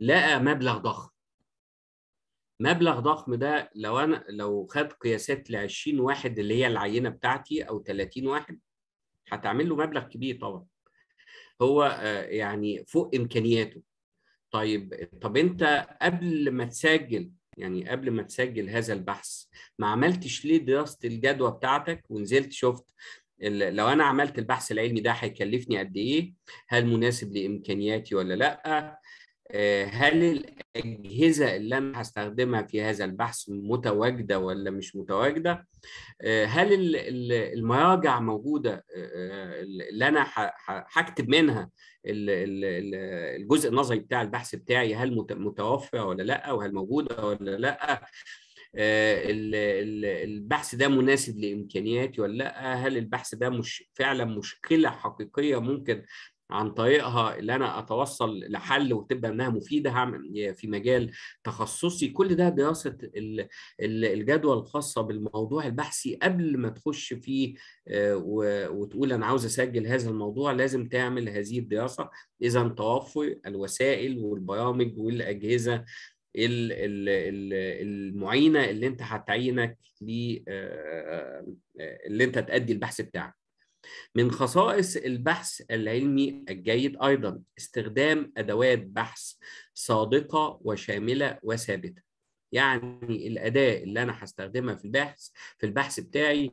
لقى مبلغ ضخم مبلغ ضخم ده لو انا لو خد قياسات ل 20 واحد اللي هي العينه بتاعتي او 30 واحد هتعمل له مبلغ كبير طبعا هو آه، يعني فوق امكانياته طيب طب انت قبل ما تسجل يعني قبل ما تسجل هذا البحث ما عملتش ليه دراسه الجدوى بتاعتك ونزلت شفت لو انا عملت البحث العلمي ده هيكلفني قد ايه هل مناسب لامكانياتي ولا لا آه، هل الأجهزة اللي أنا هستخدمها في هذا البحث متواجدة ولا مش متواجدة؟ آه، هل المراجع موجودة آه، اللي أنا هكتب منها الجزء النظري بتاع البحث بتاعي هل متوفرة ولا لأ وهل موجودة ولا لأ؟ البحث ده مناسب لامكانياتي ولا لا هل البحث ده مش فعلا مشكله حقيقيه ممكن عن طريقها اللي انا اتوصل لحل وتبقى انها مفيده هعمل إيه في مجال تخصصي كل ده دراسه الجدوى الخاصه بالموضوع البحثي قبل ما تخش فيه آه، وتقول انا عاوز اسجل هذا الموضوع لازم تعمل هذه الدراسه اذا توفر الوسائل والبرامج والاجهزه المعينه اللي انت هتعينك آه، آه، اللي انت تأدي البحث بتاعك من خصائص البحث العلمي الجيد أيضا استخدام أدوات بحث صادقة وشاملة وثابتة يعني الأداة اللي أنا هستخدمها في البحث في البحث بتاعي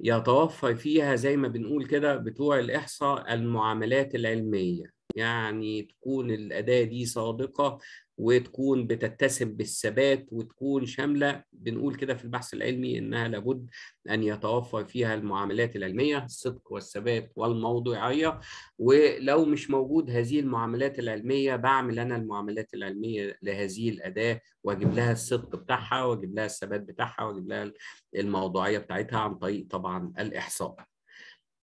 يتوفر فيها زي ما بنقول كده بتوع الإحصاء المعاملات العلمية يعني تكون الأداة دي صادقة وتكون بتتسم بالثبات وتكون شامله بنقول كده في البحث العلمي انها لابد ان يتوفر فيها المعاملات العلميه الصدق والثبات والموضوعيه ولو مش موجود هذه المعاملات العلميه بعمل انا المعاملات العلميه لهذه الاداه واجيب لها الصدق بتاعها واجيب لها الثبات بتاعها واجيب لها الموضوعيه بتاعتها عن طريق طبعا الاحصاء.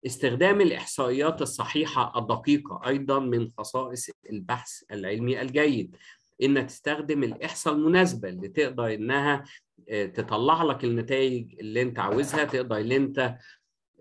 استخدام الإحصائيات الصحيحة الدقيقة أيضا من خصائص البحث العلمي الجيد انك تستخدم الاحصاء المناسبه اللي تقدر انها آه، تطلع لك النتائج اللي انت عاوزها تقدر اللي انت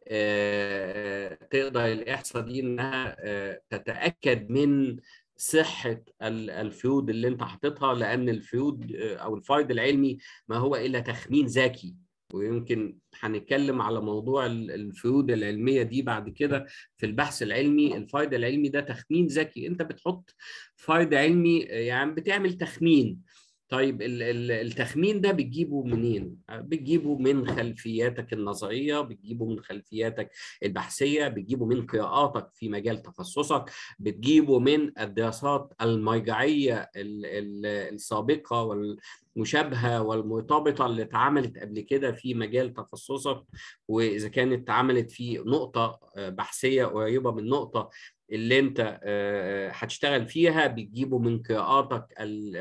آه، تقدر الاحصاء دي انها آه، تتاكد من صحه الفيود اللي انت حاططها لان الفيود او الفايد العلمي ما هو الا تخمين ذكي ويمكن هنتكلم على موضوع الفروض العلميه دي بعد كده في البحث العلمي الفايده العلمي ده تخمين ذكي انت بتحط فايده علمي يعني بتعمل تخمين طيب التخمين ده بتجيبه منين؟ بتجيبه من خلفياتك النظريه، بتجيبه من خلفياتك البحثيه، بتجيبه من قراءاتك في مجال تخصصك، بتجيبه من الدراسات المرجعيه السابقه والمشابهه والمرتبطه اللي اتعملت قبل كده في مجال تخصصك واذا كانت اتعملت في نقطه آه، بحثيه قريبه من نقطه اللي انت آه، آه، هتشتغل فيها بتجيبه من قراءاتك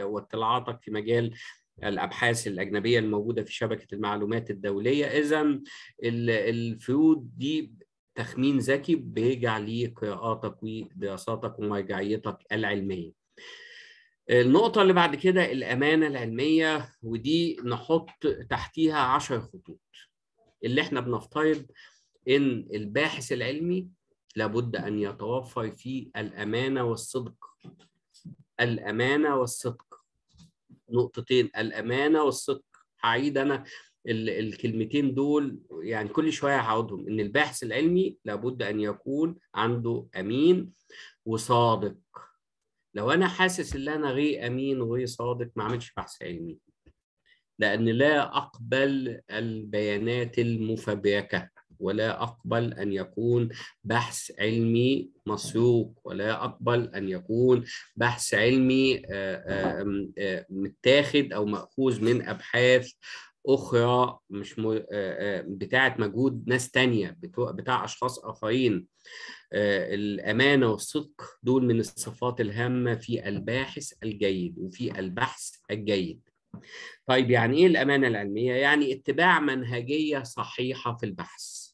واطلاعاتك في مجال الابحاث الاجنبيه الموجوده في شبكه المعلومات الدوليه اذا الفيود دي تخمين ذكي بيرجع لقراءاتك ودراساتك ومرجعيتك العلميه النقطه اللي بعد كده الامانه العلميه ودي نحط تحتيها عشر خطوط اللي احنا بنفترض ان الباحث العلمي لابد أن يتوفر فيه الأمانة والصدق الأمانة والصدق نقطتين الأمانة والصدق هعيد أنا الكلمتين دول يعني كل شوية هعودهم إن الباحث العلمي لابد أن يكون عنده أمين وصادق لو أنا حاسس إن أنا غير أمين وغير صادق ما أعملش بحث علمي لأن لا أقبل البيانات المفبركة ولا أقبل أن يكون بحث علمي مسروق ولا أقبل أن يكون بحث علمي آه، آه، متاخد أو مأخوذ من أبحاث أخرى مش م... آه، بتاعة مجهود ناس تانية بتاع أشخاص آخرين الأمانة والصدق دول من الصفات الهامة في الباحث الجيد وفي البحث الجيد طيب يعني ايه الامانه العلميه يعني اتباع منهجيه صحيحه في البحث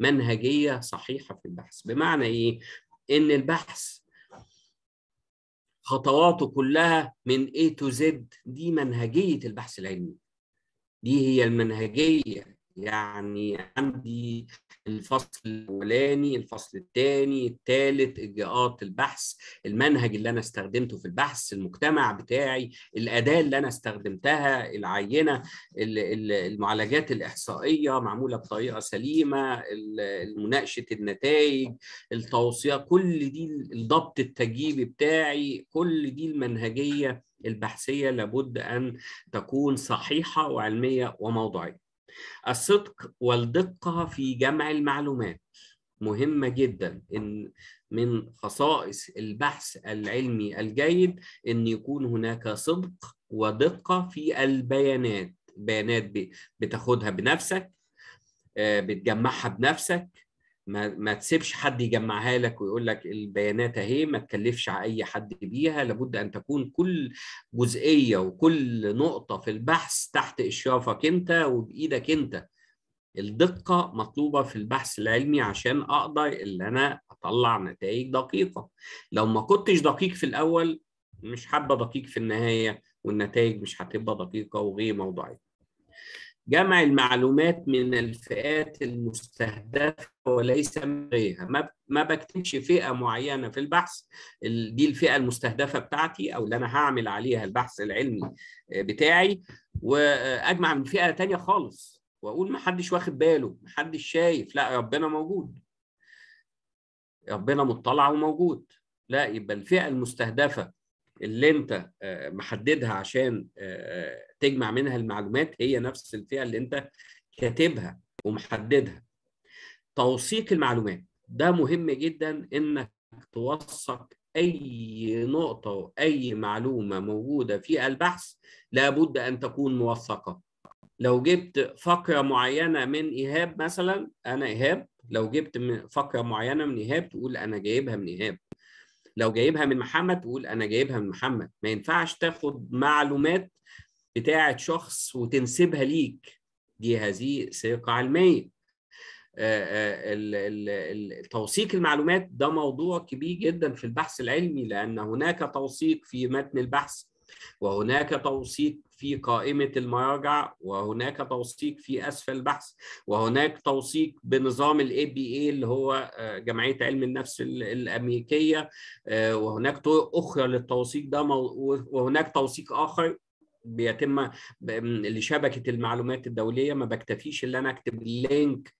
منهجيه صحيحه في البحث بمعنى ايه ان البحث خطواته كلها من A to Z دي منهجية البحث العلمي دي هي المنهجية يعني عندي الفصل الاولاني الفصل الثاني الثالث اجراءات البحث المنهج اللي انا استخدمته في البحث المجتمع بتاعي الاداه اللي انا استخدمتها العينه المعالجات الاحصائيه معموله بطريقه سليمه مناقشه النتائج التوصيه كل دي الضبط التجيبي بتاعي كل دي المنهجيه البحثيه لابد ان تكون صحيحه وعلميه وموضوعيه الصدق والدقة في جمع المعلومات مهمة جدا إن من خصائص البحث العلمي الجيد إن يكون هناك صدق ودقة في البيانات بيانات بتاخدها بنفسك آه، بتجمعها بنفسك ما, ما تسيبش حد يجمعها لك ويقول لك البيانات اهي ما تكلفش على اي حد بيها لابد ان تكون كل جزئيه وكل نقطه في البحث تحت اشرافك انت وبايدك انت الدقه مطلوبه في البحث العلمي عشان اقدر ان انا اطلع نتائج دقيقه لو ما كنتش دقيق في الاول مش حابه دقيق في النهايه والنتائج مش هتبقى دقيقه وغير موضوعيه جمع المعلومات من الفئات المستهدفة وليس غيرها ما بكتبش فئة معينة في البحث دي الفئة المستهدفة بتاعتي أو اللي أنا هعمل عليها البحث العلمي آه، بتاعي وأجمع من فئة تانية خالص وأقول ما حدش واخد باله ما حدش شايف لا ربنا موجود ربنا مطلع وموجود لا يبقى الفئة المستهدفة اللي انت آه، محددها عشان آه، آه، تجمع منها المعلومات هي نفس الفئه اللي انت كاتبها ومحددها توثيق المعلومات ده مهم جدا انك توثق اي نقطه واي معلومه موجوده في البحث لابد ان تكون موثقه لو جبت فقره معينه من ايهاب مثلا انا ايهاب لو جبت فقره معينه من ايهاب تقول انا جايبها من ايهاب لو جايبها من محمد تقول انا جايبها من محمد ما ينفعش تاخد معلومات بتاعه شخص وتنسبها ليك دي هذه ثقه علميه آه، آه، توثيق المعلومات ده موضوع كبير جدا في البحث العلمي لان هناك توثيق في متن البحث وهناك توثيق في قائمة المراجع وهناك توثيق في أسفل البحث وهناك توثيق بنظام الاي بي اي اللي هو آه، جمعية علم النفس الأمريكية آه، وهناك طرق أخرى للتوثيق ده وهناك توثيق آخر بيتم لشبكه المعلومات الدوليه ما بكتفيش ان انا اكتب لينك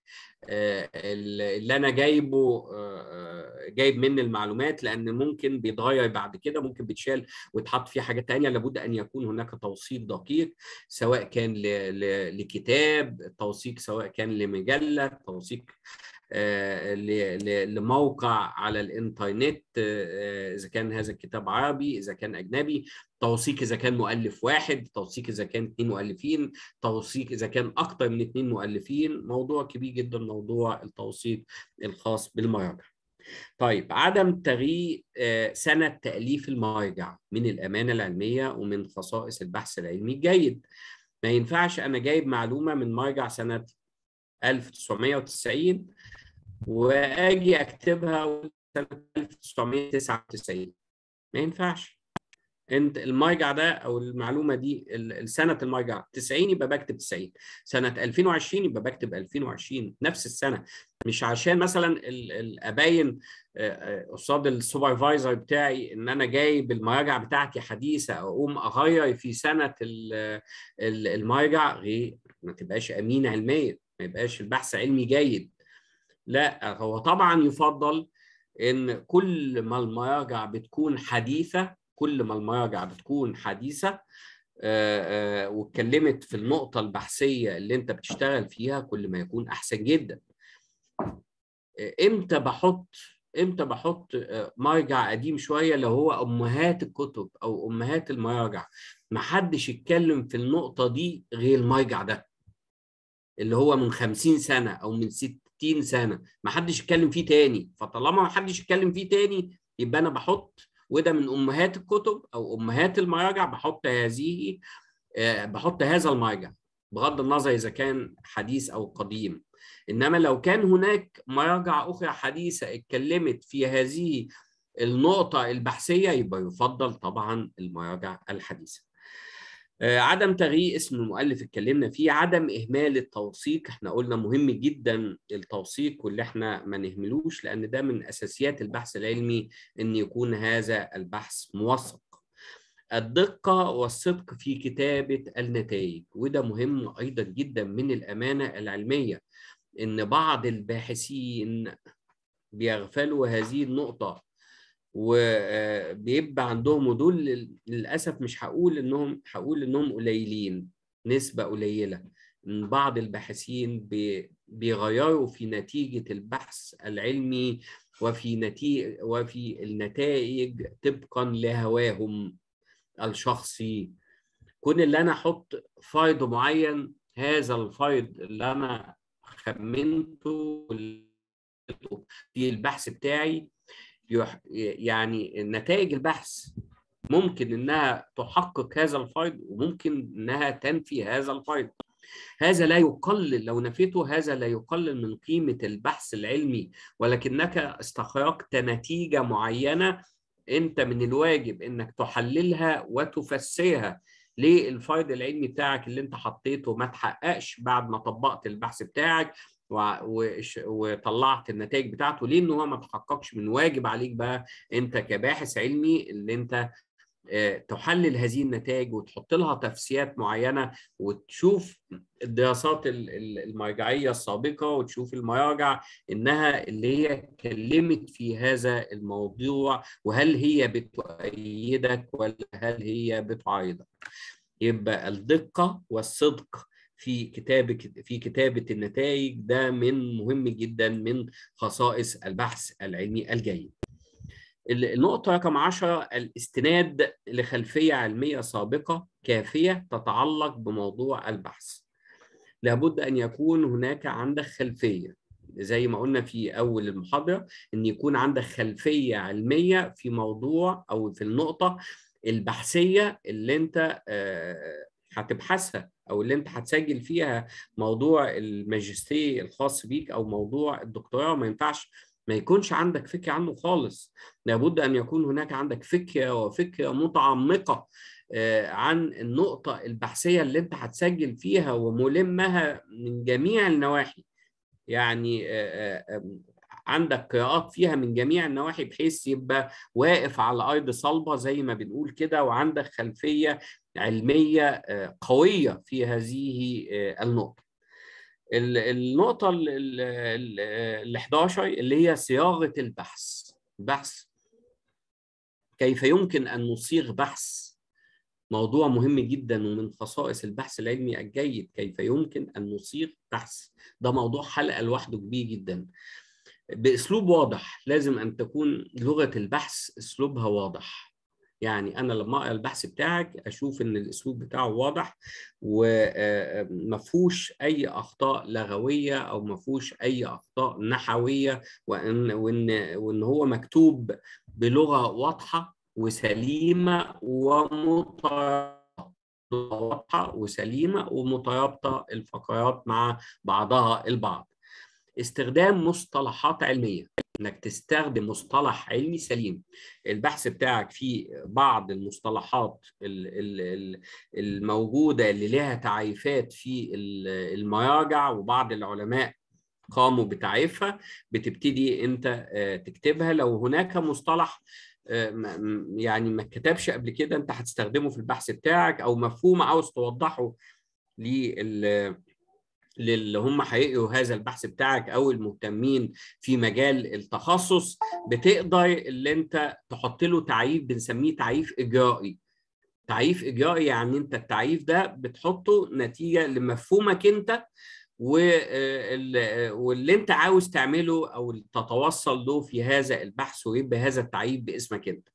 آه، اللي انا جايبه آه، آه، جايب مني المعلومات لان ممكن بيتغير بعد كده ممكن بيتشال ويتحط فيه حاجات تانية لابد ان يكون هناك توثيق دقيق سواء كان لكتاب توثيق سواء كان لمجله توثيق لموقع على الانترنت اذا كان هذا الكتاب عربي اذا كان اجنبي توثيق اذا كان مؤلف واحد توثيق اذا كان اثنين مؤلفين توثيق اذا كان اكثر من اثنين مؤلفين موضوع كبير جدا موضوع التوثيق الخاص بالمراجع طيب عدم تغيير آه، سنة تأليف المراجع من الأمانة العلمية ومن خصائص البحث العلمي الجيد ما ينفعش أنا جايب معلومة من مرجع سنة 1990 وأجي أكتبها سنة 1999 ما ينفعش انت المرجع ده او المعلومه دي سنه المرجع 90 يبقى بكتب 90 سنه 2020 يبقى بكتب 2020 نفس السنه مش عشان مثلا ابين قصاد السوبرفايزر بتاعي ان انا جايب المراجع بتاعتي حديثه اقوم اغير في سنه المرجع غير ما تبقاش امين علميا ما يبقاش البحث علمي جيد لا هو طبعا يفضل ان كل ما المراجع بتكون حديثه كل ما المراجع بتكون حديثه آه، آه، واتكلمت في النقطه البحثيه اللي انت بتشتغل فيها كل ما يكون احسن جدا آه، امتى بحط امتى بحط مرجع قديم شويه اللي هو امهات الكتب او امهات المراجع محدش يتكلم في النقطه دي غير المرجع ده اللي هو من 50 سنه او من 60 سنه محدش يتكلم فيه تاني فطالما محدش يتكلم فيه تاني يبقى انا بحط وده من امهات الكتب او امهات المراجع بحط هذه آه، بحط هذا المرجع بغض النظر اذا كان حديث او قديم انما لو كان هناك مراجع اخرى حديثه اتكلمت في هذه النقطه البحثيه يبقى يفضل طبعا المراجع الحديثه آه، عدم تغيير اسم المؤلف اتكلمنا فيه عدم اهمال التوثيق احنا قلنا مهم جدا التوثيق واللي احنا ما نهملوش لان ده من اساسيات البحث العلمي ان يكون هذا البحث موثق الدقه والصدق في كتابه النتائج وده مهم ايضا جدا من الامانه العلميه ان بعض الباحثين بيغفلوا هذه النقطه وبيبقى عندهم ودول للاسف مش هقول انهم هقول انهم قليلين نسبه قليله ان بعض الباحثين بيغيروا في نتيجه البحث العلمي وفي نتيجة وفي النتائج طبقا لهواهم الشخصي كون اللي انا احط فايض معين هذا الفايض اللي انا خمنته في البحث بتاعي يعني نتائج البحث ممكن انها تحقق هذا الفايض وممكن انها تنفي هذا الفايض هذا لا يقلل لو نفيته هذا لا يقلل من قيمة البحث العلمي ولكنك استخرجت نتيجة معينة انت من الواجب انك تحللها وتفسرها ليه الفايض العلمي بتاعك اللي انت حطيته ما تحققش بعد ما طبقت البحث بتاعك وطلعت النتائج بتاعته ليه ان هو ما تحققش من واجب عليك بقى انت كباحث علمي اللي انت آه، تحلل هذه النتائج وتحط لها تفسيات معينه وتشوف الدراسات المرجعيه السابقه وتشوف المراجع انها اللي هي اتكلمت في هذا الموضوع وهل هي بتؤيدك ولا هل هي بتعارضك. يبقى الدقه والصدق في كتابة في كتابة النتائج ده من مهم جدا من خصائص البحث العلمي الجيد. النقطة رقم 10 الاستناد لخلفية علمية سابقة كافية تتعلق بموضوع البحث. لابد أن يكون هناك عندك خلفية زي ما قلنا في اول المحاضره ان يكون عندك خلفيه علميه في موضوع او في النقطه البحثيه اللي انت آه، هتبحثها او اللي انت هتسجل فيها موضوع الماجستير الخاص بيك او موضوع الدكتوراه ما ينفعش ما يكونش عندك فكره عنه خالص لابد ان يكون هناك عندك فكره وفكره متعمقه آه، عن النقطه البحثيه اللي انت هتسجل فيها وملمها من جميع النواحي يعني آه، آه، عندك قراءات فيها من جميع النواحي بحيث يبقى واقف على ارض صلبه زي ما بنقول كده وعندك خلفيه علميه آه، قويه في هذه النقطه. النقطه ال 11 آه، اللي هي صياغه البحث. البحث كيف يمكن ان نصيغ بحث موضوع مهم جدا ومن خصائص البحث العلمي الجيد كيف يمكن ان نصيغ بحث ده موضوع حلقه لوحده كبير جدا باسلوب واضح لازم ان تكون لغه البحث اسلوبها واضح يعني انا لما اقرا البحث بتاعك اشوف ان الاسلوب بتاعه واضح وما آه، آه، فيهوش اي اخطاء لغويه او ما فيهوش اي اخطاء نحويه وان وان وان هو مكتوب بلغه واضحه وسليمه ومترابطه واضحه وسليمه ومترابطه الفقرات مع بعضها البعض استخدام مصطلحات علميه انك تستخدم مصطلح علمي سليم البحث بتاعك في بعض المصطلحات الموجوده اللي لها تعريفات في المراجع وبعض العلماء قاموا بتعريفها بتبتدي انت آه، تكتبها لو هناك مصطلح آه، يعني ما اتكتبش قبل كده انت هتستخدمه في البحث بتاعك او مفهوم عاوز توضحه لل للي هم هيقروا هذا البحث بتاعك او المهتمين في مجال التخصص بتقدر اللي انت تحط له تعريف بنسميه تعريف اجرائي تعريف اجرائي يعني انت التعريف ده بتحطه نتيجه لمفهومك انت آه، آه، واللي انت عاوز تعمله او تتوصل له في هذا البحث ويبقى هذا التعريف باسمك انت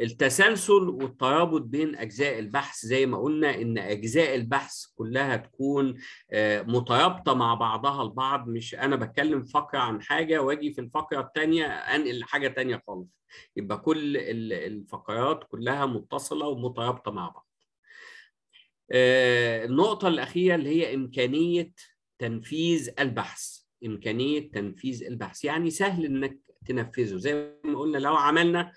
التسلسل والترابط بين اجزاء البحث زي ما قلنا ان اجزاء البحث كلها تكون آه، مترابطه مع بعضها البعض مش انا بتكلم فقره عن حاجه واجي في الفقره الثانيه انقل حاجه ثانيه خالص يبقى كل الفقرات كلها متصله ومترابطه مع بعض آه، النقطه الاخيره اللي هي امكانيه تنفيذ البحث امكانيه تنفيذ البحث يعني سهل انك تنفذه زي ما قلنا لو عملنا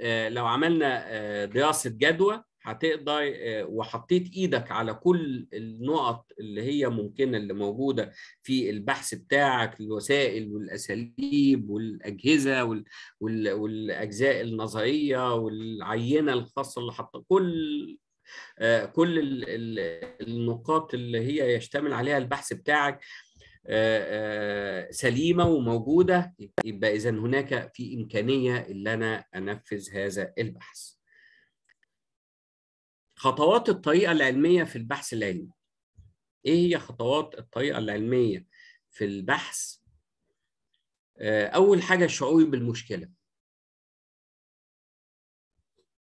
آه، لو عملنا آه، دراسه جدوى هتقدر آه، وحطيت ايدك على كل النقط اللي هي ممكنه اللي موجوده في البحث بتاعك الوسائل والاساليب والاجهزه والاجزاء النظريه والعينه الخاصه اللي حط كل كل النقاط اللي هي يشتمل عليها البحث بتاعك آه، آه، سليمه وموجوده يبقى اذا هناك في امكانيه ان انا انفذ هذا البحث. خطوات الطريقه العلميه في البحث العلمي. ايه هي خطوات الطريقه العلميه في البحث؟ آه، اول حاجه الشعور بالمشكله.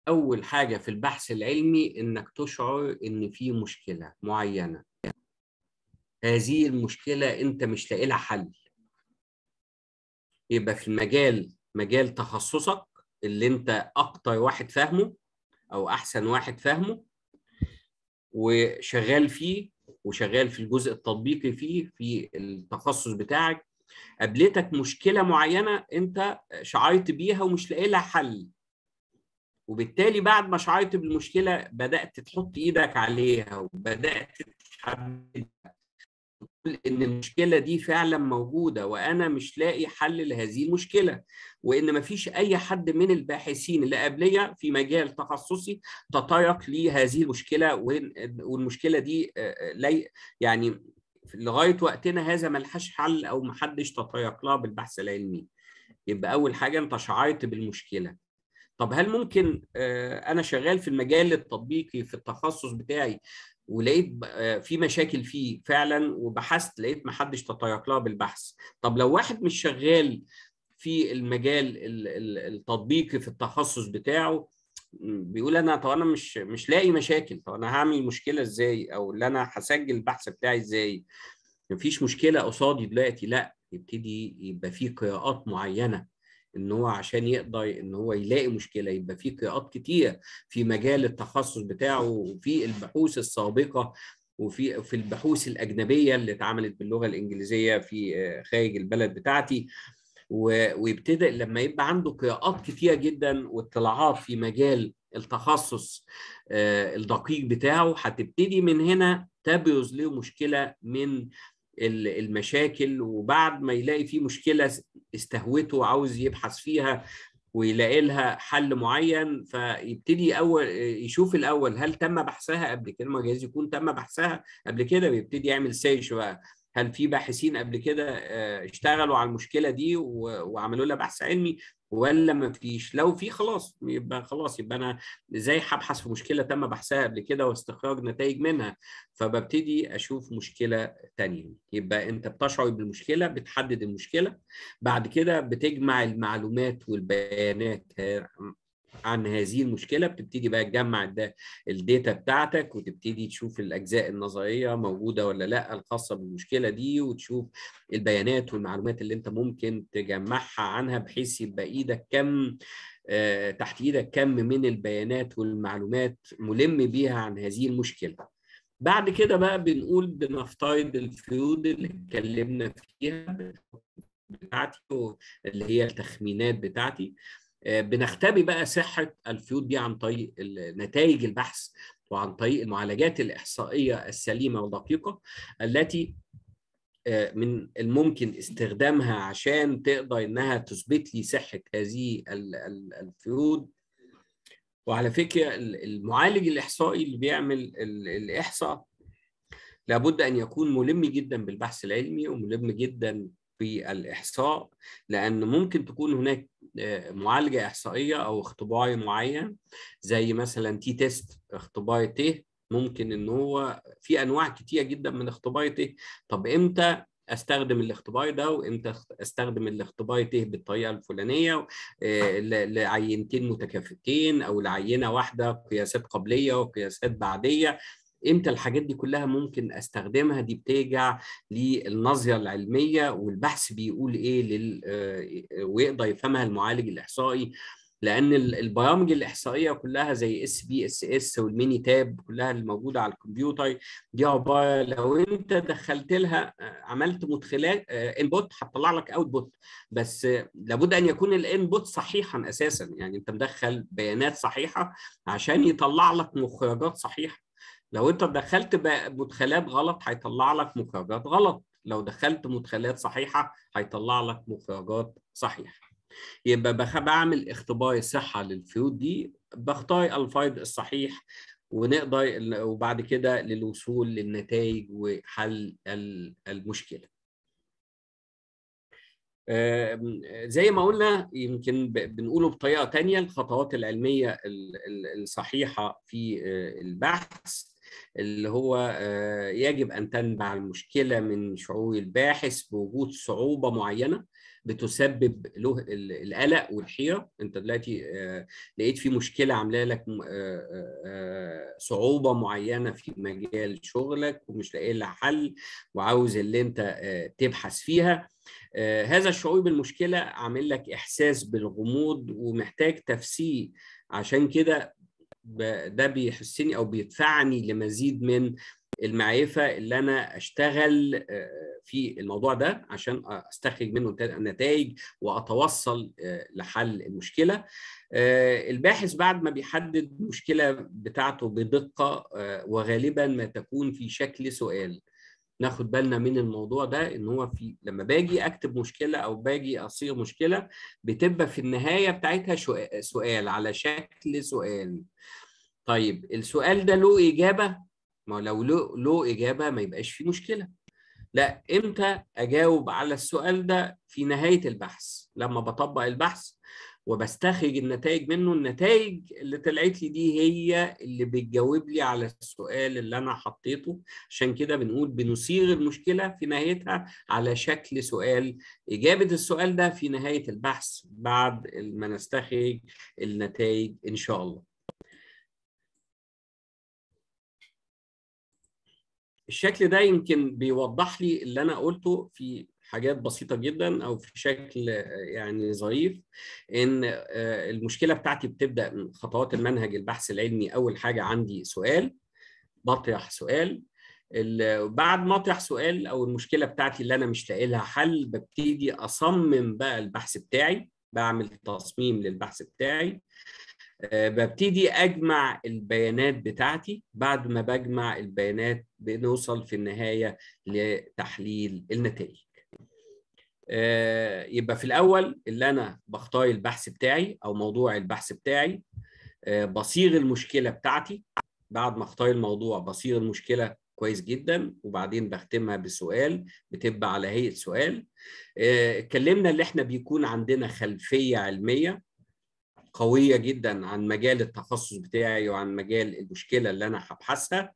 اول حاجه في البحث العلمي انك تشعر ان في مشكله معينه هذه المشكله انت مش لاقي لها حل يبقى في المجال مجال تخصصك اللي انت اكتر واحد فاهمه او احسن واحد فاهمه وشغال فيه وشغال في الجزء التطبيقي فيه في التخصص بتاعك قابلتك مشكله معينه انت شعرت بيها ومش لاقي لها حل وبالتالي بعد ما شعرت بالمشكله بدات تحط ايدك عليها وبدات تحددها ان المشكله دي فعلا موجوده وانا مش لاقي حل لهذه المشكله وان مفيش اي حد من الباحثين اللي قبليه في مجال تخصصي تطرق لهذه المشكله والمشكله دي آه، آه، يعني لغايه وقتنا هذا ملهاش حل او محدش تطرق لها بالبحث العلمي يبقى اول حاجه انت شعرت بالمشكله طب هل ممكن آه، انا شغال في المجال التطبيقي في التخصص بتاعي ولقيت آه، في مشاكل فيه فعلا وبحثت لقيت ما حدش تطرق لها بالبحث طب لو واحد مش شغال في المجال التطبيقي في التخصص بتاعه بيقول انا طب انا مش مش لاقي مشاكل طب انا هعمل مشكله ازاي او اللي انا هسجل البحث بتاعي ازاي مفيش مشكله قصادي دلوقتي لا يبتدي يبقى في قراءات معينه ان هو عشان يقدر ان هو يلاقي مشكله يبقى في قراءات كتير في مجال التخصص بتاعه وفي البحوث السابقه وفي في البحوث الاجنبيه اللي اتعملت باللغه الانجليزيه في آه، خارج البلد بتاعتي ويبتدئ لما يبقى عنده قراءات كتيره جدا واطلاعات في مجال التخصص آه، الدقيق بتاعه هتبتدي من هنا تبرز له مشكله من المشاكل وبعد ما يلاقي في مشكله استهوته وعاوز يبحث فيها ويلاقي لها حل معين فيبتدي اول يشوف الاول هل تم بحثها قبل كده ما جايز يكون تم بحثها قبل كده بيبتدي يعمل سيرش بقى هل في باحثين قبل كده آه، اشتغلوا على المشكله دي وعملوا لها بحث علمي ولا ما فيش لو في خلاص يبقى خلاص يبقى انا ازاي هبحث في مشكله تم بحثها قبل كده واستخراج نتائج منها فببتدي اشوف مشكله تانية يبقى انت بتشعر بالمشكله بتحدد المشكله بعد كده بتجمع المعلومات والبيانات عن هذه المشكله بتبتدي بقى تجمع الداتا بتاعتك وتبتدي تشوف الاجزاء النظريه موجوده ولا لا الخاصه بالمشكله دي وتشوف البيانات والمعلومات اللي انت ممكن تجمعها عنها بحيث يبقى ايدك كم آه، تحت ايدك كم من البيانات والمعلومات ملم بيها عن هذه المشكله بعد كده بقى بنقول بنفترض الفيود اللي اتكلمنا فيها بتاعتي اللي هي التخمينات بتاعتي آه، بنختبي بقى صحه الفيوت دي عن طريق نتائج البحث وعن طريق المعالجات الاحصائيه السليمه والدقيقه التي آه، من الممكن استخدامها عشان تقدر انها تثبت لي صحه هذه الفيود وعلى فكره المعالج الاحصائي اللي بيعمل الاحصاء لابد ان يكون ملم جدا بالبحث العلمي وملم جدا في الإحصاء لأن ممكن تكون هناك آه، معالجة إحصائية أو اختبار معين زي مثلا تي تيست اختبار ت ممكن إن هو في أنواع كتير جدا من اختبار ت طب إمتى استخدم الاختبار ده وامتى استخدم الاختبار ته بالطريقه الفلانيه آه، لعينتين متكافتين او لعينه واحده قياسات قبليه وقياسات بعديه امتى الحاجات دي كلها ممكن استخدمها دي بترجع للنظره العلميه والبحث بيقول ايه لل آه، ويقدر يفهمها المعالج الاحصائي لان البرامج الاحصائيه كلها زي اس بي اس اس والميني تاب كلها الموجوده على الكمبيوتر دي عباره لو انت دخلت لها آه، عملت مدخلات انبوت آه، هتطلع لك اوتبوت بس لابد ان يكون الانبوت صحيحا اساسا يعني انت مدخل بيانات صحيحه عشان يطلع لك مخرجات صحيحه لو انت دخلت مدخلات غلط هيطلع لك مخرجات غلط لو دخلت مدخلات صحيحه هيطلع لك مخرجات صحيحه يبقى بعمل اختبار صحه للفيوت دي بختار الفيض الصحيح ونقدر وبعد كده للوصول للنتائج وحل المشكله زي ما قلنا يمكن بنقوله بطريقه ثانيه الخطوات العلميه الصحيحه في آه، البحث اللي هو آه، يجب أن تنبع المشكلة من شعور الباحث بوجود صعوبة معينة بتسبب له القلق والحيرة أنت دلوقتي آه، لقيت في مشكلة عاملة لك آه، صعوبة معينة في مجال شغلك ومش لاقي لها حل وعاوز اللي أنت تبحث فيها هذا الشعور بالمشكلة عامل لك إحساس بالغموض ومحتاج تفسير عشان كده ده بيحسني او بيدفعني لمزيد من المعرفه اللي انا اشتغل آه، في الموضوع ده عشان استخرج منه النتائج واتوصل آه، لحل المشكله آه، الباحث بعد ما بيحدد المشكله بتاعته بدقه وغالبا ما تكون في شكل سؤال ناخد بالنا من الموضوع ده ان هو في لما باجي اكتب مشكله او باجي اصيغ مشكله بتبقى في النهايه بتاعتها سؤال على شكل سؤال طيب السؤال ده له اجابه ما لو له له اجابه ما يبقاش فيه مشكله لا امتى اجاوب على السؤال ده في نهايه البحث لما بطبق البحث وبستخرج النتائج منه النتائج اللي طلعت لي دي هي اللي بتجاوب لي على السؤال اللي انا حطيته عشان كده بنقول بنصيغ المشكله في نهايتها على شكل سؤال اجابه السؤال ده في نهايه البحث بعد ما نستخرج النتائج ان شاء الله الشكل ده يمكن بيوضح لي اللي انا قلته في حاجات بسيطه جدا او في شكل يعني ظريف ان آه، المشكله بتاعتي بتبدا من خطوات المنهج البحث العلمي اول حاجه عندي سؤال بطرح سؤال بعد ما اطرح سؤال او المشكله بتاعتي اللي انا مش لاقي لها حل ببتدي اصمم بقى البحث بتاعي بعمل تصميم للبحث بتاعي آه، ببتدي اجمع البيانات بتاعتي بعد ما بجمع البيانات بنوصل في النهايه لتحليل النتائج آه، يبقى في الاول اللي انا بختار البحث بتاعي او موضوع البحث بتاعي آه، بصيغ المشكله بتاعتي بعد ما اختار الموضوع بصيغ المشكله كويس جدا وبعدين بختمها بسؤال بتبقى على هيئه سؤال آه، اتكلمنا اللي احنا بيكون عندنا خلفيه علميه قويه جدا عن مجال التخصص بتاعي وعن مجال المشكله اللي انا هبحثها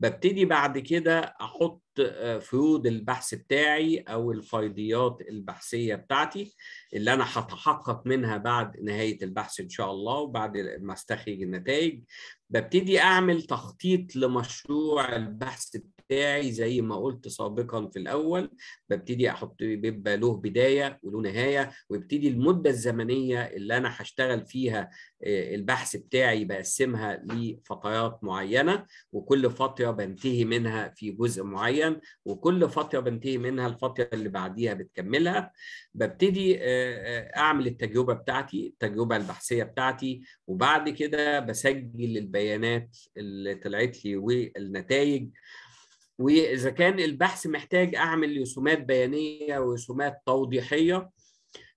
ببتدي بعد كده احط آه، فيود البحث بتاعي او الفيضيات البحثيه بتاعتي اللي انا هتحقق منها بعد نهايه البحث ان شاء الله وبعد ما استخرج النتائج ببتدي اعمل تخطيط لمشروع البحث بتاعي. بتاعي زي ما قلت سابقا في الاول ببتدي احط بيبقى له بدايه وله نهايه ويبتدي المده الزمنيه اللي انا هشتغل فيها آه، البحث بتاعي بقسمها لفترات معينه وكل فتره بنتهي منها في جزء معين وكل فتره بنتهي منها الفتره اللي بعديها بتكملها ببتدي آه، آه، اعمل التجربه بتاعتي التجربه البحثيه بتاعتي وبعد كده بسجل البيانات اللي طلعت لي والنتائج واذا كان البحث محتاج اعمل رسومات بيانيه ورسومات توضيحيه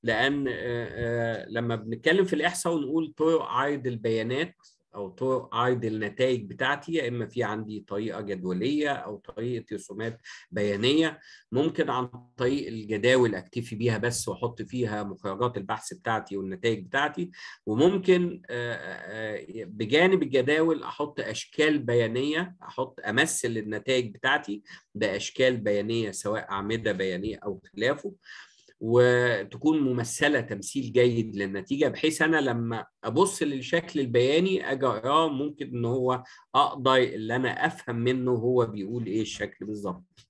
لان آه، آه، لما بنتكلم في الاحصاء ونقول طرق عرض البيانات او اعرض النتائج بتاعتي يا اما في عندي طريقه جدوليه او طريقه رسومات بيانيه ممكن عن طريق الجداول اكتفي بيها بس واحط فيها مخرجات البحث بتاعتي والنتائج بتاعتي وممكن بجانب الجداول احط اشكال بيانيه احط امثل النتائج بتاعتي باشكال بيانيه سواء اعمده بيانيه او خلافه وتكون ممثله تمثيل جيد للنتيجه بحيث انا لما ابص للشكل البياني اجي اه ممكن ان هو اقضي اللي انا افهم منه هو بيقول ايه الشكل بالظبط.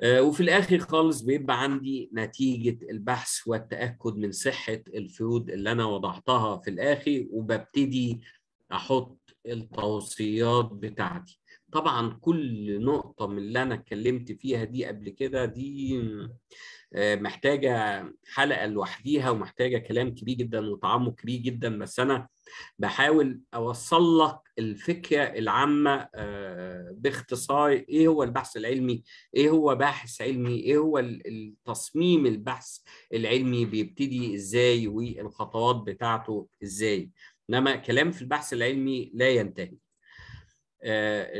آه، وفي الاخر خالص بيبقى عندي نتيجه البحث والتاكد من صحه الفيود اللي انا وضعتها في الاخر وببتدي احط التوصيات بتاعتي طبعا كل نقطه من اللي انا اتكلمت فيها دي قبل كده دي آه، محتاجه حلقه لوحديها ومحتاجه كلام كبير جدا وتعمق كبير جدا بس انا بحاول اوصل لك الفكره العامه آه، باختصار ايه هو البحث العلمي ايه هو باحث علمي ايه هو التصميم البحث العلمي بيبتدي ازاي والخطوات بتاعته ازاي انما كلام في البحث العلمي لا ينتهي آه،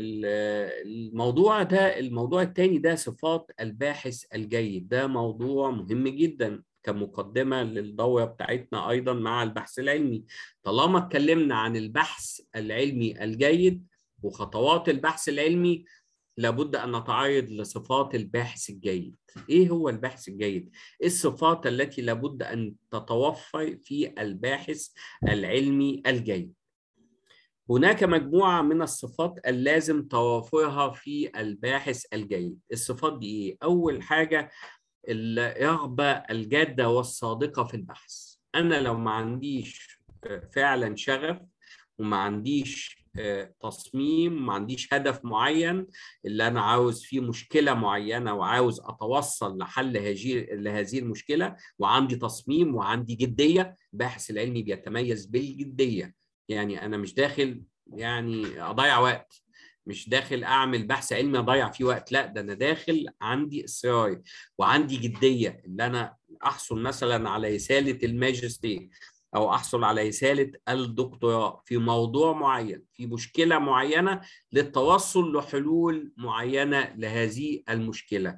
الموضوع ده الموضوع الثاني ده صفات الباحث الجيد ده موضوع مهم جدا كمقدمة للضوئه بتاعتنا أيضا مع البحث العلمي طالما اتكلمنا عن البحث العلمي الجيد وخطوات البحث العلمي لابد أن نتعرض لصفات الباحث الجيد إيه هو الباحث الجيد؟ إيه الصفات التي لابد أن تتوفر في الباحث العلمي الجيد؟ هناك مجموعة من الصفات اللازم توافرها في الباحث الجيد الصفات دي إيه؟ أول حاجة الرغبة الجادة والصادقة في البحث أنا لو ما عنديش آه، فعلا شغف وما عنديش آه، تصميم ما عنديش هدف معين اللي انا عاوز فيه مشكله معينه وعاوز اتوصل لحل هذه لهذه المشكله وعندي تصميم وعندي جديه الباحث العلمي بيتميز بالجديه يعني انا مش داخل يعني اضيع وقت مش داخل اعمل بحث علمي اضيع فيه وقت لا ده انا داخل عندي اصرار وعندي جديه ان انا احصل مثلا على رساله الماجستير او احصل على رساله الدكتوراه في موضوع معين في مشكله معينه للتوصل لحلول معينه لهذه المشكله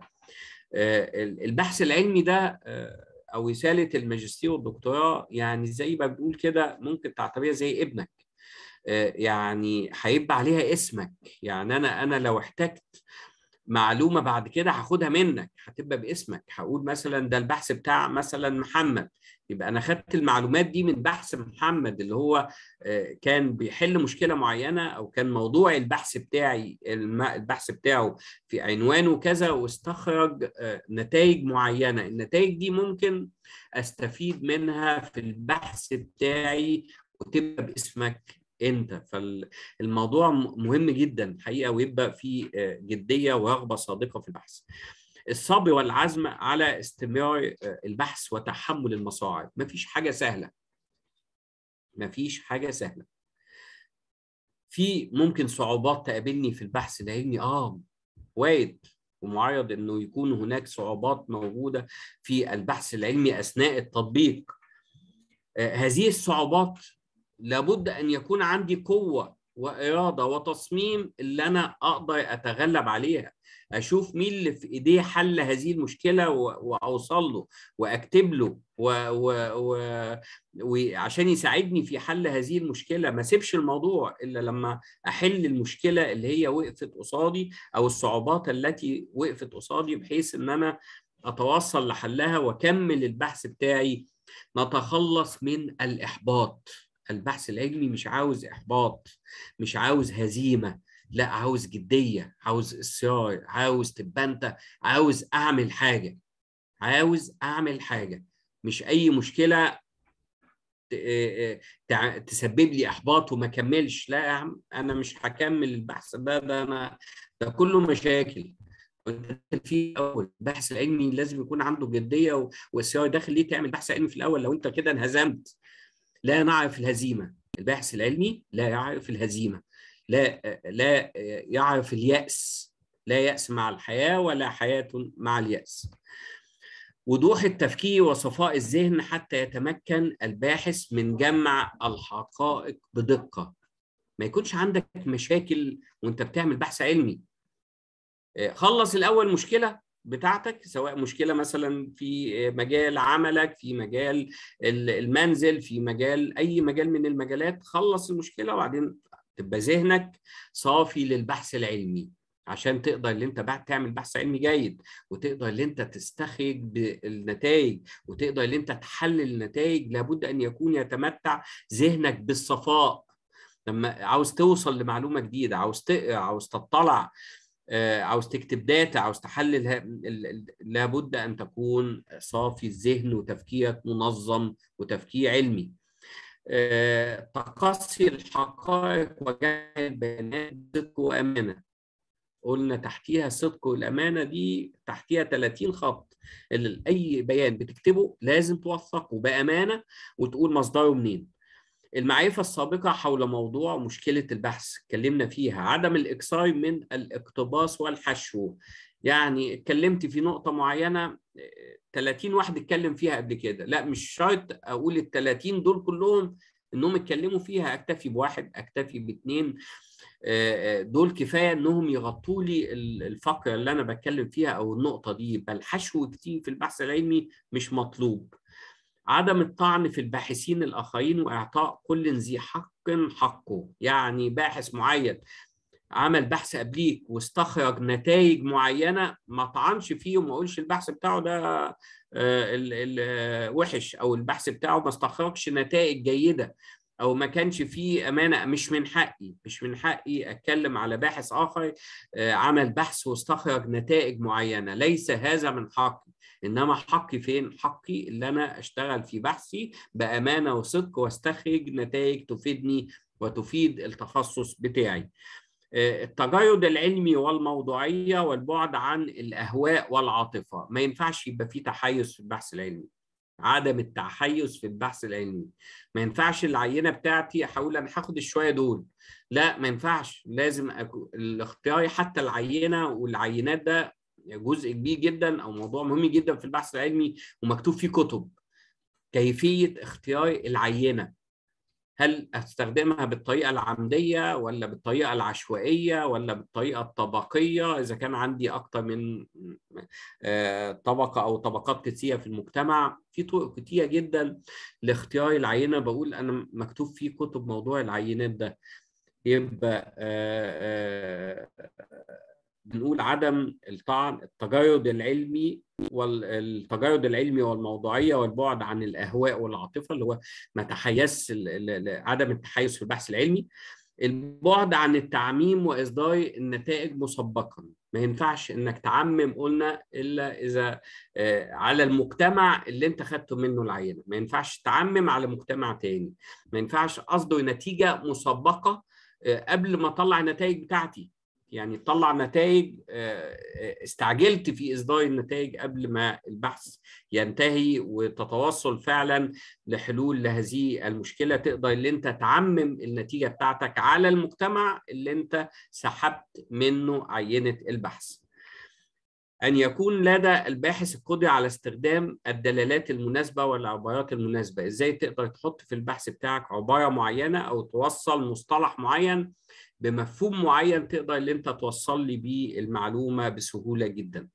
آه، البحث العلمي ده آه، او رساله الماجستير والدكتوراه يعني زي ما بنقول كده ممكن تعتبرها زي ابنك آه، يعني هيبقى عليها اسمك يعني انا انا لو احتجت معلومه بعد كده هاخدها منك هتبقى باسمك هقول مثلا ده البحث بتاع مثلا محمد يبقى انا خدت المعلومات دي من بحث محمد اللي هو آه، كان بيحل مشكله معينه او كان موضوع البحث بتاعي البحث بتاعه في عنوانه كذا واستخرج آه، نتائج معينه النتائج دي ممكن استفيد منها في البحث بتاعي وتبقى باسمك انت فالموضوع مهم جدا حقيقه ويبقى في آه، جديه ورغبه صادقه في البحث الصبر والعزم على استمرار آه، البحث وتحمل المصاعب مفيش حاجة سهلة مفيش حاجة سهلة في ممكن صعوبات تقابلني في البحث لاني اه وايد ومعرض انه يكون هناك صعوبات موجوده في البحث العلمي اثناء التطبيق آه، هذه الصعوبات لابد ان يكون عندي قوه واراده وتصميم اللي انا اقدر اتغلب عليها اشوف مين اللي في ايديه حل هذه المشكله واوصل له واكتب له و... و... و... وعشان يساعدني في حل هذه المشكله ما سيبش الموضوع الا لما احل المشكله اللي هي وقفت قصادي او الصعوبات التي وقفت قصادي بحيث ان انا اتوصل لحلها واكمل البحث بتاعي نتخلص من الاحباط البحث العلمي مش عاوز احباط مش عاوز هزيمه لا عاوز جديه عاوز اصرار عاوز تبقى انت عاوز اعمل حاجه عاوز اعمل حاجه مش اي مشكله تسبب لي احباط وما كملش لا يا عم انا مش هكمل البحث ده ده انا ده كله مشاكل في اول البحث العلمي لازم يكون عنده جديه واصرار داخل ليه تعمل بحث علمي في الاول لو انت كده انهزمت لا نعرف الهزيمه الباحث العلمي لا يعرف الهزيمه لا لا يعرف الياس لا ياس مع الحياه ولا حياه مع الياس وضوح التفكير وصفاء الذهن حتى يتمكن الباحث من جمع الحقائق بدقه ما يكونش عندك مشاكل وانت بتعمل بحث علمي آه، خلص الاول مشكله بتاعتك سواء مشكله مثلا في مجال عملك في مجال المنزل في مجال اي مجال من المجالات خلص المشكله وبعدين تبقى ذهنك صافي للبحث العلمي عشان تقدر اللي انت بعد تعمل بحث علمي جيد وتقدر اللي انت تستخرج بالنتائج وتقدر اللي انت تحلل النتائج لابد ان يكون يتمتع ذهنك بالصفاء لما عاوز توصل لمعلومه جديده عاوز تقرا عاوز تطلع آه، عاوز تكتب داتا عاوز تحلل لابد ان تكون صافي الذهن وتفكيرك منظم وتفكير علمي آه، تقصي الحقائق وجعل البيانات صدق وامانه قلنا تحتيها الصدق والامانه دي تحتيها 30 خط اي بيان بتكتبه لازم توثقه بامانه وتقول مصدره منين المعرفة السابقة حول موضوع مشكلة البحث اتكلمنا فيها عدم الإكثار من الاقتباس والحشو يعني اتكلمت في نقطة معينة 30 واحد اتكلم فيها قبل كده لا مش شرط أقول ال 30 دول كلهم انهم اتكلموا فيها اكتفي بواحد اكتفي باثنين آه، آه، دول كفايه انهم يغطوا لي الفقره اللي انا بتكلم فيها او النقطه دي بل حشو كتير في البحث العلمي مش مطلوب عدم الطعن في الباحثين الآخرين وإعطاء كل ذي حق حقه يعني باحث معين عمل بحث قبليك واستخرج نتائج معينه ما طعنش فيه وما قولش البحث بتاعه ده آه، آه، وحش او البحث بتاعه ما استخرجش نتائج جيده او ما كانش فيه امانه مش من حقي مش من حقي اتكلم على باحث اخر آه، عمل بحث واستخرج نتائج معينه ليس هذا من حقي انما حقي فين حقي اللي انا اشتغل في بحثي بامانه وصدق واستخرج نتائج تفيدني وتفيد التخصص بتاعي آه، التجايد العلمي والموضوعيه والبعد عن الاهواء والعاطفه ما ينفعش يبقى في تحيز في البحث العلمي عدم التحيز في البحث العلمي ما ينفعش العينه بتاعتي احاول انا هاخد الشويه دول لا ما ينفعش لازم الاختياري حتى العينه والعينات ده جزء كبير جدا او موضوع مهم جدا في البحث العلمي ومكتوب فيه كتب كيفيه اختيار العينه هل استخدمها بالطريقه العمديه ولا بالطريقه العشوائيه ولا بالطريقه الطبقيه اذا كان عندي اكثر من آه، طبقه او طبقات كثيره في المجتمع في طرق كتيره جدا لاختيار العينه بقول انا مكتوب فيه كتب موضوع العينات ده يبقى آه، آه، بنقول عدم الطعن التجايد العلمي والتجايد العلمي والموضوعيه والبعد عن الاهواء والعاطفه اللي هو ما تحيس عدم التحيز في البحث العلمي البعد عن التعميم واصدار النتائج مسبقا ما ينفعش انك تعمم قلنا الا اذا آه، على المجتمع اللي انت خدته منه العينه ما ينفعش تعمم على مجتمع تاني ما ينفعش اصدر نتيجه مسبقه آه، قبل ما اطلع النتائج بتاعتي يعني تطلع نتائج آه، آه، استعجلت في اصدار النتائج قبل ما البحث ينتهي وتتوصل فعلا لحلول لهذه المشكله تقدر ان انت تعمم النتيجه بتاعتك على المجتمع اللي انت سحبت منه عينه البحث. أن يكون لدى الباحث القدرة على استخدام الدلالات المناسبة والعبارات المناسبة، إزاي تقدر تحط في البحث بتاعك عبارة معينة أو توصل مصطلح معين بمفهوم معين تقدر اللي انت توصل لي بيه المعلومه بسهوله جدا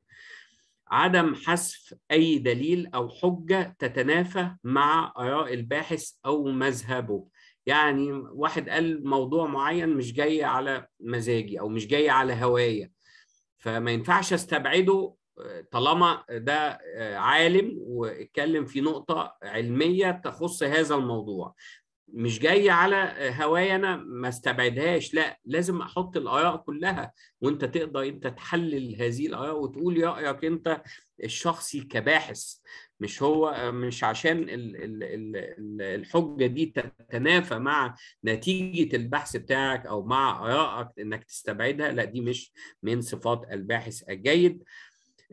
عدم حذف اي دليل او حجه تتنافى مع اراء الباحث او مذهبه يعني واحد قال موضوع معين مش جاي على مزاجي او مش جاي على هوايه فما ينفعش استبعده طالما ده عالم واتكلم في نقطة علمية تخص هذا الموضوع مش جاي على هوايا انا ما استبعدهاش لا لازم احط الاراء كلها وانت تقدر انت تحلل هذه الاراء وتقول رايك انت الشخصي كباحث مش هو مش عشان الحجه دي تتنافى مع نتيجه البحث بتاعك او مع ارائك انك تستبعدها لا دي مش من صفات الباحث الجيد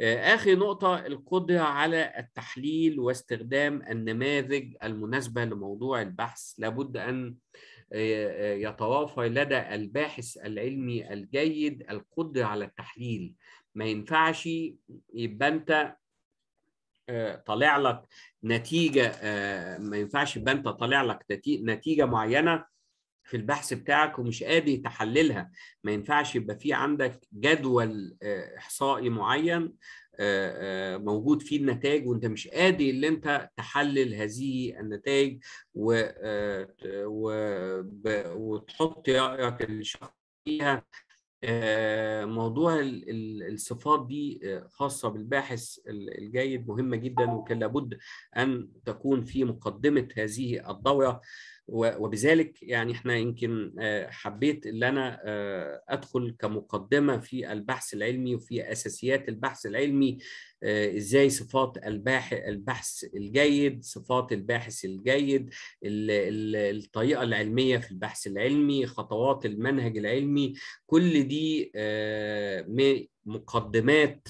آه، اخر نقطه القدره على التحليل واستخدام النماذج المناسبه لموضوع البحث لابد ان آه، آه، يتوافر لدى الباحث العلمي الجيد القدره على التحليل ما ينفعش يبقى انت طالع لك نتيجه ما ينفعش يبقى انت طالع لك نتيجه معينه في البحث بتاعك ومش قادر تحللها ما ينفعش يبقى في عندك جدول آه، احصائي معين آه، آه، موجود فيه النتائج وانت مش قادر ان انت تحلل هذه النتائج و... وتحط رايك الشخصي فيها موضوع الصفات دي خاصة بالباحث الجيد مهمة جدا وكان لابد أن تكون في مقدمة هذه الدورة وبذلك يعني احنا يمكن آه، حبيت ان انا آه، ادخل كمقدمه في البحث العلمي وفي اساسيات البحث العلمي آه، ازاي صفات البحث الجيد صفات الباحث الجيد الطريقه العلميه في البحث العلمي خطوات المنهج العلمي كل دي مقدمات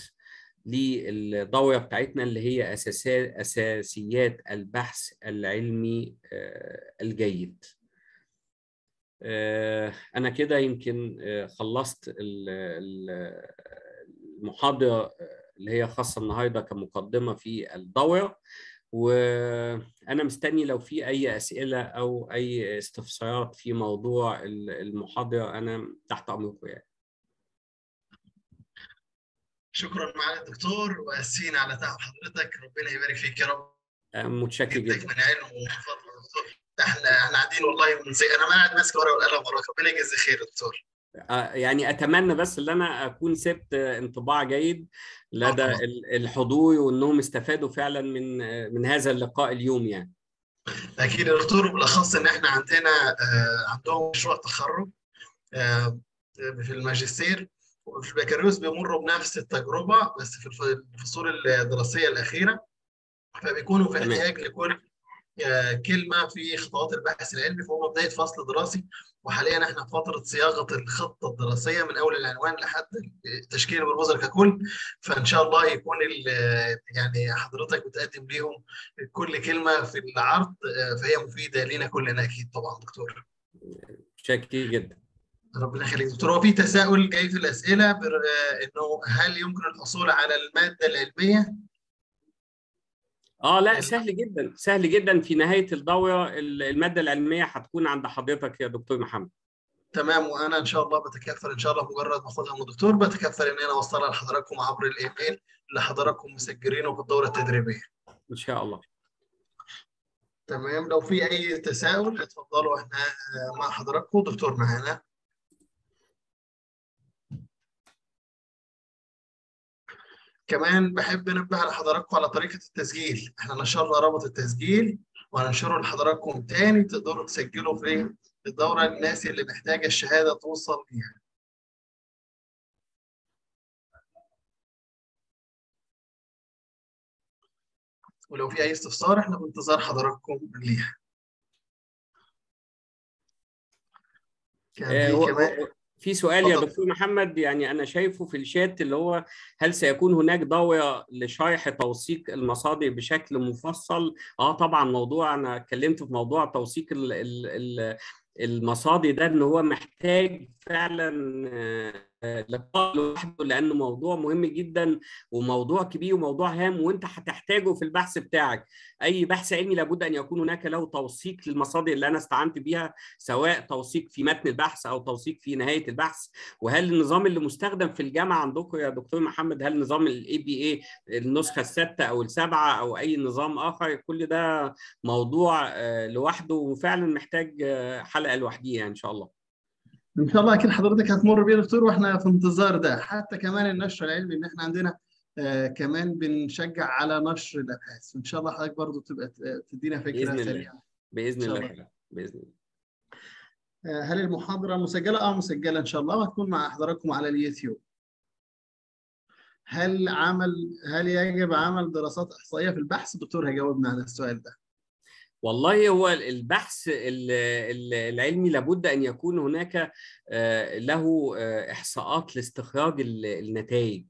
للضاويه بتاعتنا اللي هي اساسيات البحث العلمي آه، الجيد آه، انا كده يمكن آه، خلصت المحاضره اللي هي خاصه النهارده كمقدمه في الدوره وانا مستني لو في اي اسئله او اي استفسارات في موضوع المحاضره انا تحت امركم يعني شكرا معالي الدكتور واسين على تعب حضرتك ربنا يبارك فيك يا رب آه، متشكر جدا من علم احنا احنا قاعدين والله من انا ما قاعد ماسك ورقه والقلم وراك ربنا يجزي خير دكتور آه، يعني اتمنى بس ان انا اكون سبت انطباع جيد لدى الحضور وانهم استفادوا فعلا من من هذا اللقاء اليوم يعني اكيد يا دكتور وبالاخص ان احنا عندنا آه، عندهم مشروع تخرج في الماجستير وفي البكالوريوس بيمروا بنفس التجربه بس في الفصول الدراسيه الاخيره فبيكونوا في احتياج لكل آه، كلمه في خطوات البحث العلمي فهو بدايه فصل دراسي وحاليا احنا في فتره صياغه الخطه الدراسيه من اول العنوان لحد تشكيل البروفوزر ككل فان شاء الله يكون يعني حضرتك بتقدم ليهم كل كلمه في العرض آه، فهي مفيده لينا كلنا اكيد طبعا دكتور شكي جدا ربنا يخليك دكتور هو في تساؤل جاي في الاسئله بر... آه، انه هل يمكن الحصول على الماده العلميه؟ اه لا سهل جدا سهل جدا في نهايه الدوره الماده العلميه هتكون عند حضرتك يا دكتور محمد تمام وانا ان شاء الله بتكفل ان شاء الله مجرد ما اخدها من الدكتور بتكفل ان انا اوصلها لحضراتكم عبر الايميل اللي حضراتكم مسجلينه في الدوره التدريبيه ان شاء الله تمام لو في اي تساؤل اتفضلوا احنا آه، مع حضراتكم دكتور معانا كمان بحب انبه على حضراتكم على طريقه التسجيل احنا نشرنا رابط التسجيل وهننشره لحضراتكم تاني تقدروا تسجلوا في الدوره الناس اللي محتاجه الشهاده توصل ليها ولو في اي استفسار احنا بانتظار حضراتكم ليها كان آه، في كمان في سؤال يا دكتور محمد يعني انا شايفه في الشات اللي هو هل سيكون هناك ضاوية لشرح توثيق المصادر بشكل مفصل؟ اه طبعا موضوع انا اتكلمت في موضوع توثيق المصادر ده ان هو محتاج فعلا آه، لقاء لوحده لانه موضوع مهم جدا وموضوع كبير وموضوع هام وانت هتحتاجه في البحث بتاعك اي بحث علمي لابد ان يكون هناك له توثيق للمصادر اللي انا استعنت بيها سواء توثيق في متن البحث او توثيق في نهايه البحث وهل النظام اللي مستخدم في الجامعه عندكم يا دكتور محمد هل نظام الاي بي اي النسخه السادسه او السابعه او اي نظام اخر كل ده موضوع آه، لوحده وفعلا محتاج آه، حلقه لوحديها ان شاء الله ان شاء الله اكيد حضرتك هتمر بينا دكتور واحنا في انتظار ده حتى كمان النشر العلمي ان احنا عندنا آه كمان بنشجع على نشر الابحاث ان شاء الله حضرتك برضو تبقى تدينا فكره سريعه باذن الله باذن الله آه هل المحاضره مسجله؟ اه مسجله ان شاء الله وهتكون مع حضراتكم على اليوتيوب. هل عمل هل يجب عمل دراسات احصائيه في البحث؟ الدكتور هيجاوبنا على السؤال ده. والله هو البحث العلمي لابد ان يكون هناك آه، له آه، احصاءات لاستخراج النتائج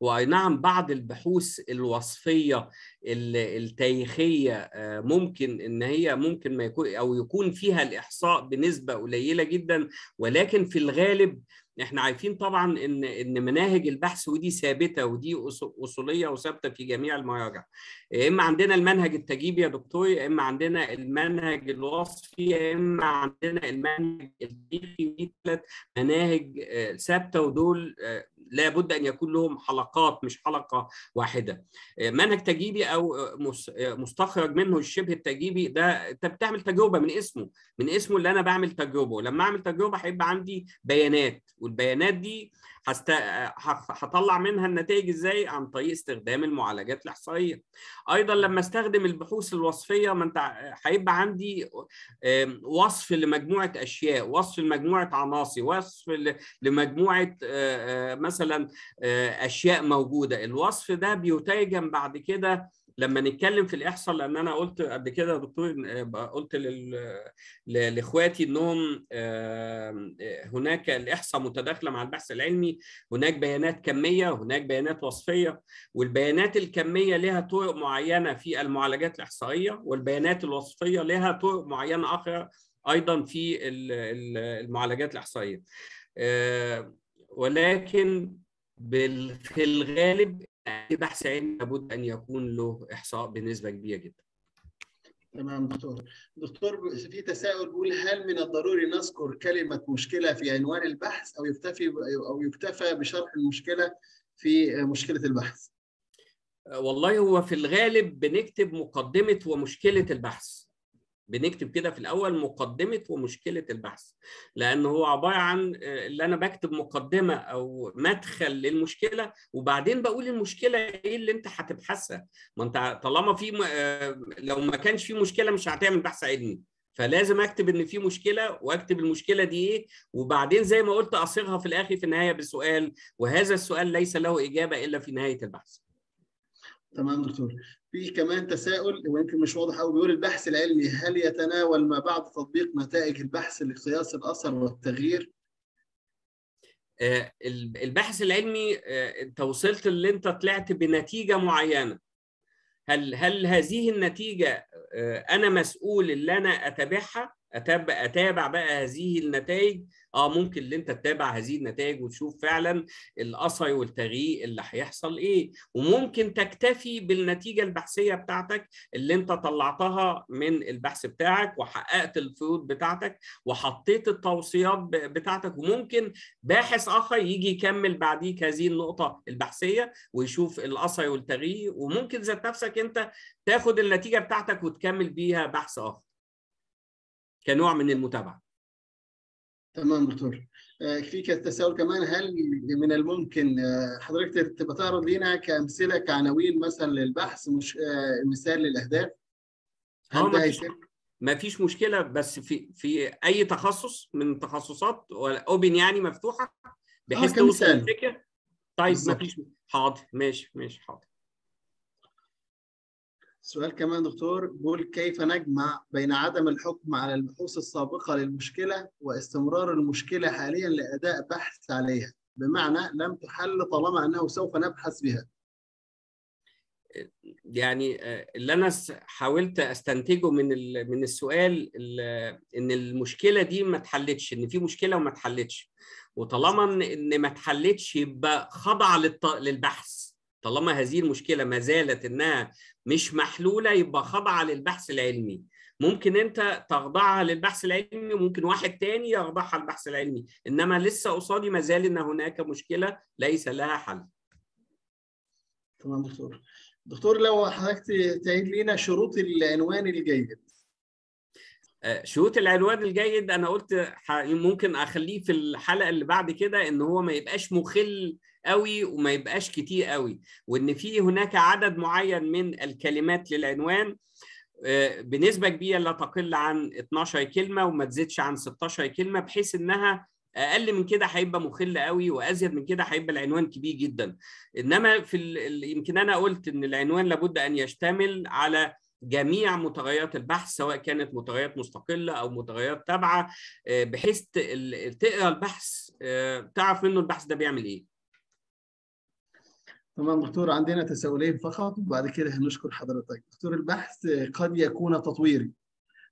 واي نعم بعض البحوث الوصفيه التاريخيه آه، ممكن ان هي ممكن ما يكون او يكون فيها الاحصاء بنسبه قليله جدا ولكن في الغالب احنا عارفين طبعا ان ان مناهج البحث ودي ثابته ودي اصوليه وثابته في جميع المراجع يا اما عندنا المنهج التجيبي يا دكتور يا اما عندنا المنهج الوصفي يا اما عندنا المنهج التاريخي دي ثلاث مناهج آه، ثابته ودول آه، لابد ان يكون لهم حلقات مش حلقه واحده آه، منهج تجيبي او آه، آه، مستخرج منه الشبه التجيبي ده انت بتعمل تجربه من اسمه من اسمه اللي انا بعمل تجربه لما اعمل تجربه هيبقى عندي بيانات والبيانات دي هست... هطلع منها النتائج ازاي عن طريق استخدام المعالجات الاحصائيه ايضا لما استخدم البحوث الوصفيه ما انت هيبقى عندي وصف لمجموعه اشياء وصف لمجموعه عناصر وصف لمجموعه مثلا اشياء موجوده الوصف ده بيترجم بعد كده لما نتكلم في الاحصاء لان انا قلت قبل كده يا دكتور آه، قلت لاخواتي انهم آه، هناك الاحصاء متداخله مع البحث العلمي هناك بيانات كميه هناك بيانات وصفيه والبيانات الكميه لها طرق معينه في المعالجات الاحصائيه والبيانات الوصفيه لها طرق معينه اخرى ايضا في المعالجات الاحصائيه آه، ولكن في الغالب اي بحث علمي لابد ان يكون له احصاء بنسبه كبيره جدا. تمام دكتور. دكتور في تساؤل بيقول هل من الضروري نذكر كلمه مشكله في عنوان البحث او يكتفي او يكتفى بشرح المشكله في مشكله البحث؟ والله هو في الغالب بنكتب مقدمه ومشكله البحث. بنكتب كده في الاول مقدمه ومشكله البحث لان هو عباره عن آه، اللي انا بكتب مقدمه او مدخل للمشكله وبعدين بقول المشكله ايه اللي انت هتبحثها ما انت طالما في م... آه، لو ما كانش في مشكله مش هتعمل بحث علمي فلازم اكتب ان في مشكله واكتب المشكله دي ايه وبعدين زي ما قلت اصيغها في الاخر في النهايه بسؤال وهذا السؤال ليس له اجابه الا في نهايه البحث تمام دكتور في كمان تساؤل ويمكن مش واضح قوي بيقول البحث العلمي هل يتناول ما بعد تطبيق نتائج البحث لقياس الاثر والتغيير؟ آه، البحث العلمي آه، انت وصلت اللي انت طلعت بنتيجه معينه هل هل هذه النتيجه آه، انا مسؤول اللي انا اتابعها اتابع بقى هذه النتائج اه ممكن اللي انت تتابع هذه النتائج وتشوف فعلا الاثر والتغيير اللي هيحصل ايه وممكن تكتفي بالنتيجه البحثيه بتاعتك اللي انت طلعتها من البحث بتاعك وحققت الفروض بتاعتك وحطيت التوصيات بتاعتك وممكن باحث اخر يجي يكمل بعديك هذه النقطه البحثيه ويشوف الاثر والتغيير وممكن ذات نفسك انت تاخد النتيجه بتاعتك وتكمل بيها بحث اخر كنوع من المتابعه تمام دكتور آه، في التساؤل كمان هل من الممكن آه، حضرتك تبقى تعرض لينا كامثله كعناوين مثلا للبحث مش آه، مثال للاهداف؟ هل ده هيتم؟ ما فيش مشكله بس في في اي تخصص من تخصصات اوبن يعني مفتوحه بحيث توصل الفكره طيب ما فيش حاضر ماشي ماشي حاضر سؤال كمان دكتور بيقول كيف نجمع بين عدم الحكم على البحوث السابقه للمشكله واستمرار المشكله حاليا لاداء بحث عليها بمعنى لم تحل طالما انه سوف نبحث بها يعني آه، اللي انا حاولت استنتجه من من السؤال ان المشكله دي ما اتحلتش ان في مشكله وما اتحلتش وطالما ان ما اتحلتش يبقى خاضعه للبحث طالما هذه المشكله ما زالت انها مش محلوله يبقى خاضعه للبحث العلمي ممكن انت تخضعها للبحث العلمي وممكن واحد تاني يخضعها للبحث العلمي انما لسه قصادي ما زال ان هناك مشكله ليس لها حل تمام دكتور دكتور لو حضرتك تعيد لنا شروط العنوان الجيد آه، شروط العنوان الجيد انا قلت ممكن اخليه في الحلقه اللي بعد كده ان هو ما يبقاش مخل قوي وما يبقاش كتير قوي وان في هناك عدد معين من الكلمات للعنوان آه، بنسبه كبيره لا تقل عن 12 كلمه وما تزيدش عن 16 كلمه بحيث انها اقل من كده هيبقى مخل قوي وازيد من كده هيبقى العنوان كبير جدا انما في يمكن انا قلت ان العنوان لابد ان يشتمل على جميع متغيرات البحث سواء كانت متغيرات مستقله او متغيرات تابعه آه، بحيث تقرا البحث آه، تعرف منه البحث ده بيعمل ايه تمام دكتور عندنا تساؤلين فقط وبعد كده هنشكر حضرتك دكتور البحث قد يكون تطويري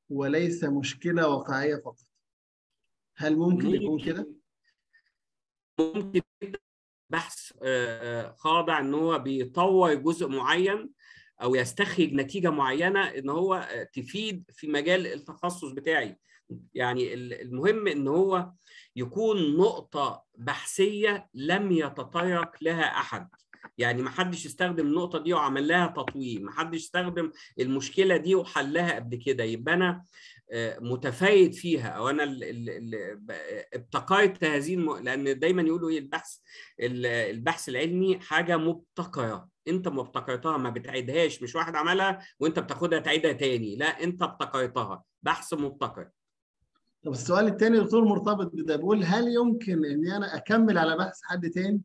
وليس مشكلة واقعية فقط هل ممكن يكون كده؟ ممكن بحث آه، آه، خاضع ان هو بيطور جزء معين او يستخرج نتيجه معينه ان هو آه، تفيد في مجال التخصص بتاعي يعني المهم ان هو يكون نقطه بحثيه لم يتطرق لها احد يعني ما حدش استخدم النقطه دي وعمل لها تطوير، ما حدش استخدم المشكله دي وحلها قبل كده يبقى انا آه، متفايد فيها او انا ابتقيت هذه الم... لان دايما يقولوا ايه البحث البحث العلمي حاجه مبتكرة، انت ما ابتقيتها ما بتعيدهاش مش واحد عملها وانت بتاخدها تعيدها تاني لا انت ابتقيتها بحث مبتكر. طب السؤال الثاني دكتور مرتبط بده بيقول هل يمكن اني انا اكمل على بحث حد تاني؟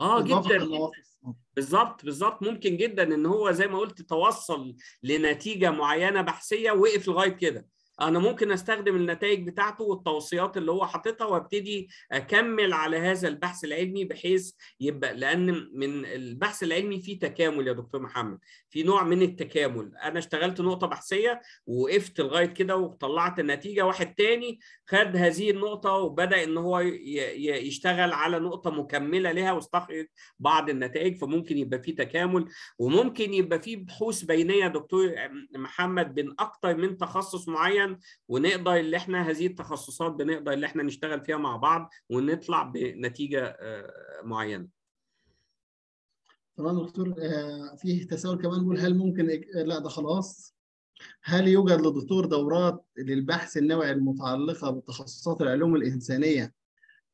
اه جدا بالظبط بالظبط ممكن جدا ان هو زي ما قلت توصل لنتيجه معينه بحثيه ووقف لغايه كده انا ممكن استخدم النتائج بتاعته والتوصيات اللي هو حاططها وابتدي اكمل على هذا البحث العلمي بحيث يبقى لان من البحث العلمي فيه تكامل يا دكتور محمد في نوع من التكامل انا اشتغلت نقطه بحثيه ووقفت لغايه كده وطلعت النتيجه واحد تاني خد هذه النقطه وبدا ان هو يشتغل على نقطه مكمله لها واستخرج بعض النتائج فممكن يبقى في تكامل وممكن يبقى في بحوث بينيه دكتور محمد بين اكتر من تخصص معين جدا ونقدر اللي احنا هذه التخصصات بنقدر اللي احنا نشتغل فيها مع بعض ونطلع بنتيجه آه، معينه تمام دكتور آه، فيه تساؤل كمان بيقول هل ممكن آه، لا ده خلاص هل يوجد للدكتور دورات للبحث النوعي المتعلقه بتخصصات العلوم الانسانيه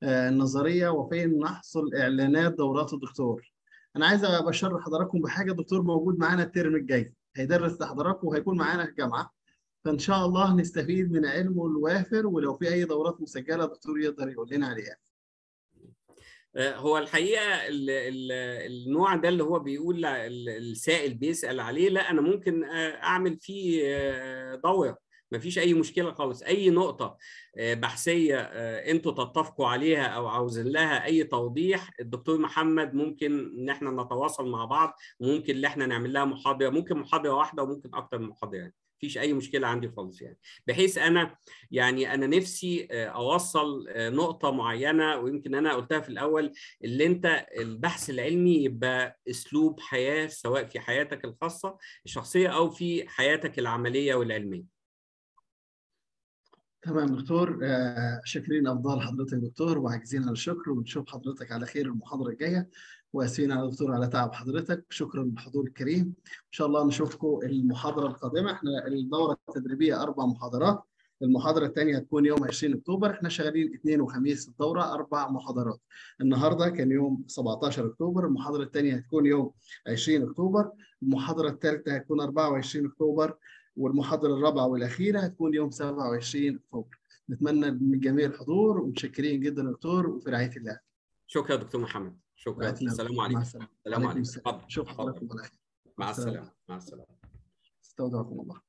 النظريه وفين نحصل اعلانات دورات الدكتور انا عايز ابشر حضراتكم بحاجه الدكتور موجود معانا الترم الجاي هيدرس لحضراتكم وهيكون معانا في الجامعه فان شاء الله نستفيد من علمه الوافر ولو في اي دورات مسجله الدكتور يقدر يقول لنا عليها آه، هو الحقيقه الـ الـ النوع ده اللي هو بيقول السائل بيسال عليه لا انا ممكن آه، اعمل فيه آه، دوره ما فيش اي مشكله خالص اي نقطه بحثيه انتوا تتفقوا عليها او عاوزين لها اي توضيح الدكتور محمد ممكن ان احنا نتواصل مع بعض وممكن ان احنا نعمل لها محاضره ممكن محاضره واحده وممكن اكتر من محاضره يعني. فيش اي مشكله عندي خالص يعني بحيث انا يعني انا نفسي آه، اوصل آه، نقطه معينه ويمكن انا قلتها في الاول اللي انت البحث العلمي يبقى اسلوب حياه سواء في حياتك الخاصه الشخصيه او في حياتك العمليه والعلميه تمام دكتور آه، شاكرين افضل حضرتك دكتور وعاجزين على الشكر ونشوف حضرتك على خير المحاضره الجايه واسفين على الدكتور على تعب حضرتك شكرا للحضور الكريم ان شاء الله نشوفكم المحاضره القادمه احنا الدوره التدريبيه اربع محاضرات المحاضره الثانيه هتكون يوم 20 اكتوبر احنا شغالين اثنين وخميس الدوره اربع محاضرات النهارده كان يوم 17 اكتوبر المحاضره الثانيه هتكون يوم 20 اكتوبر المحاضره الثالثه هتكون 24 اكتوبر والمحاضره الرابعه والاخيره هتكون يوم 27 اكتوبر نتمنى من جميع الحضور ومتشكرين جدا دكتور وفي رعايه الله شكرا دكتور محمد شكرا السلام عليكم السلام عليكم تفضل شكرا مع السلامه مع السلامه استودعكم الله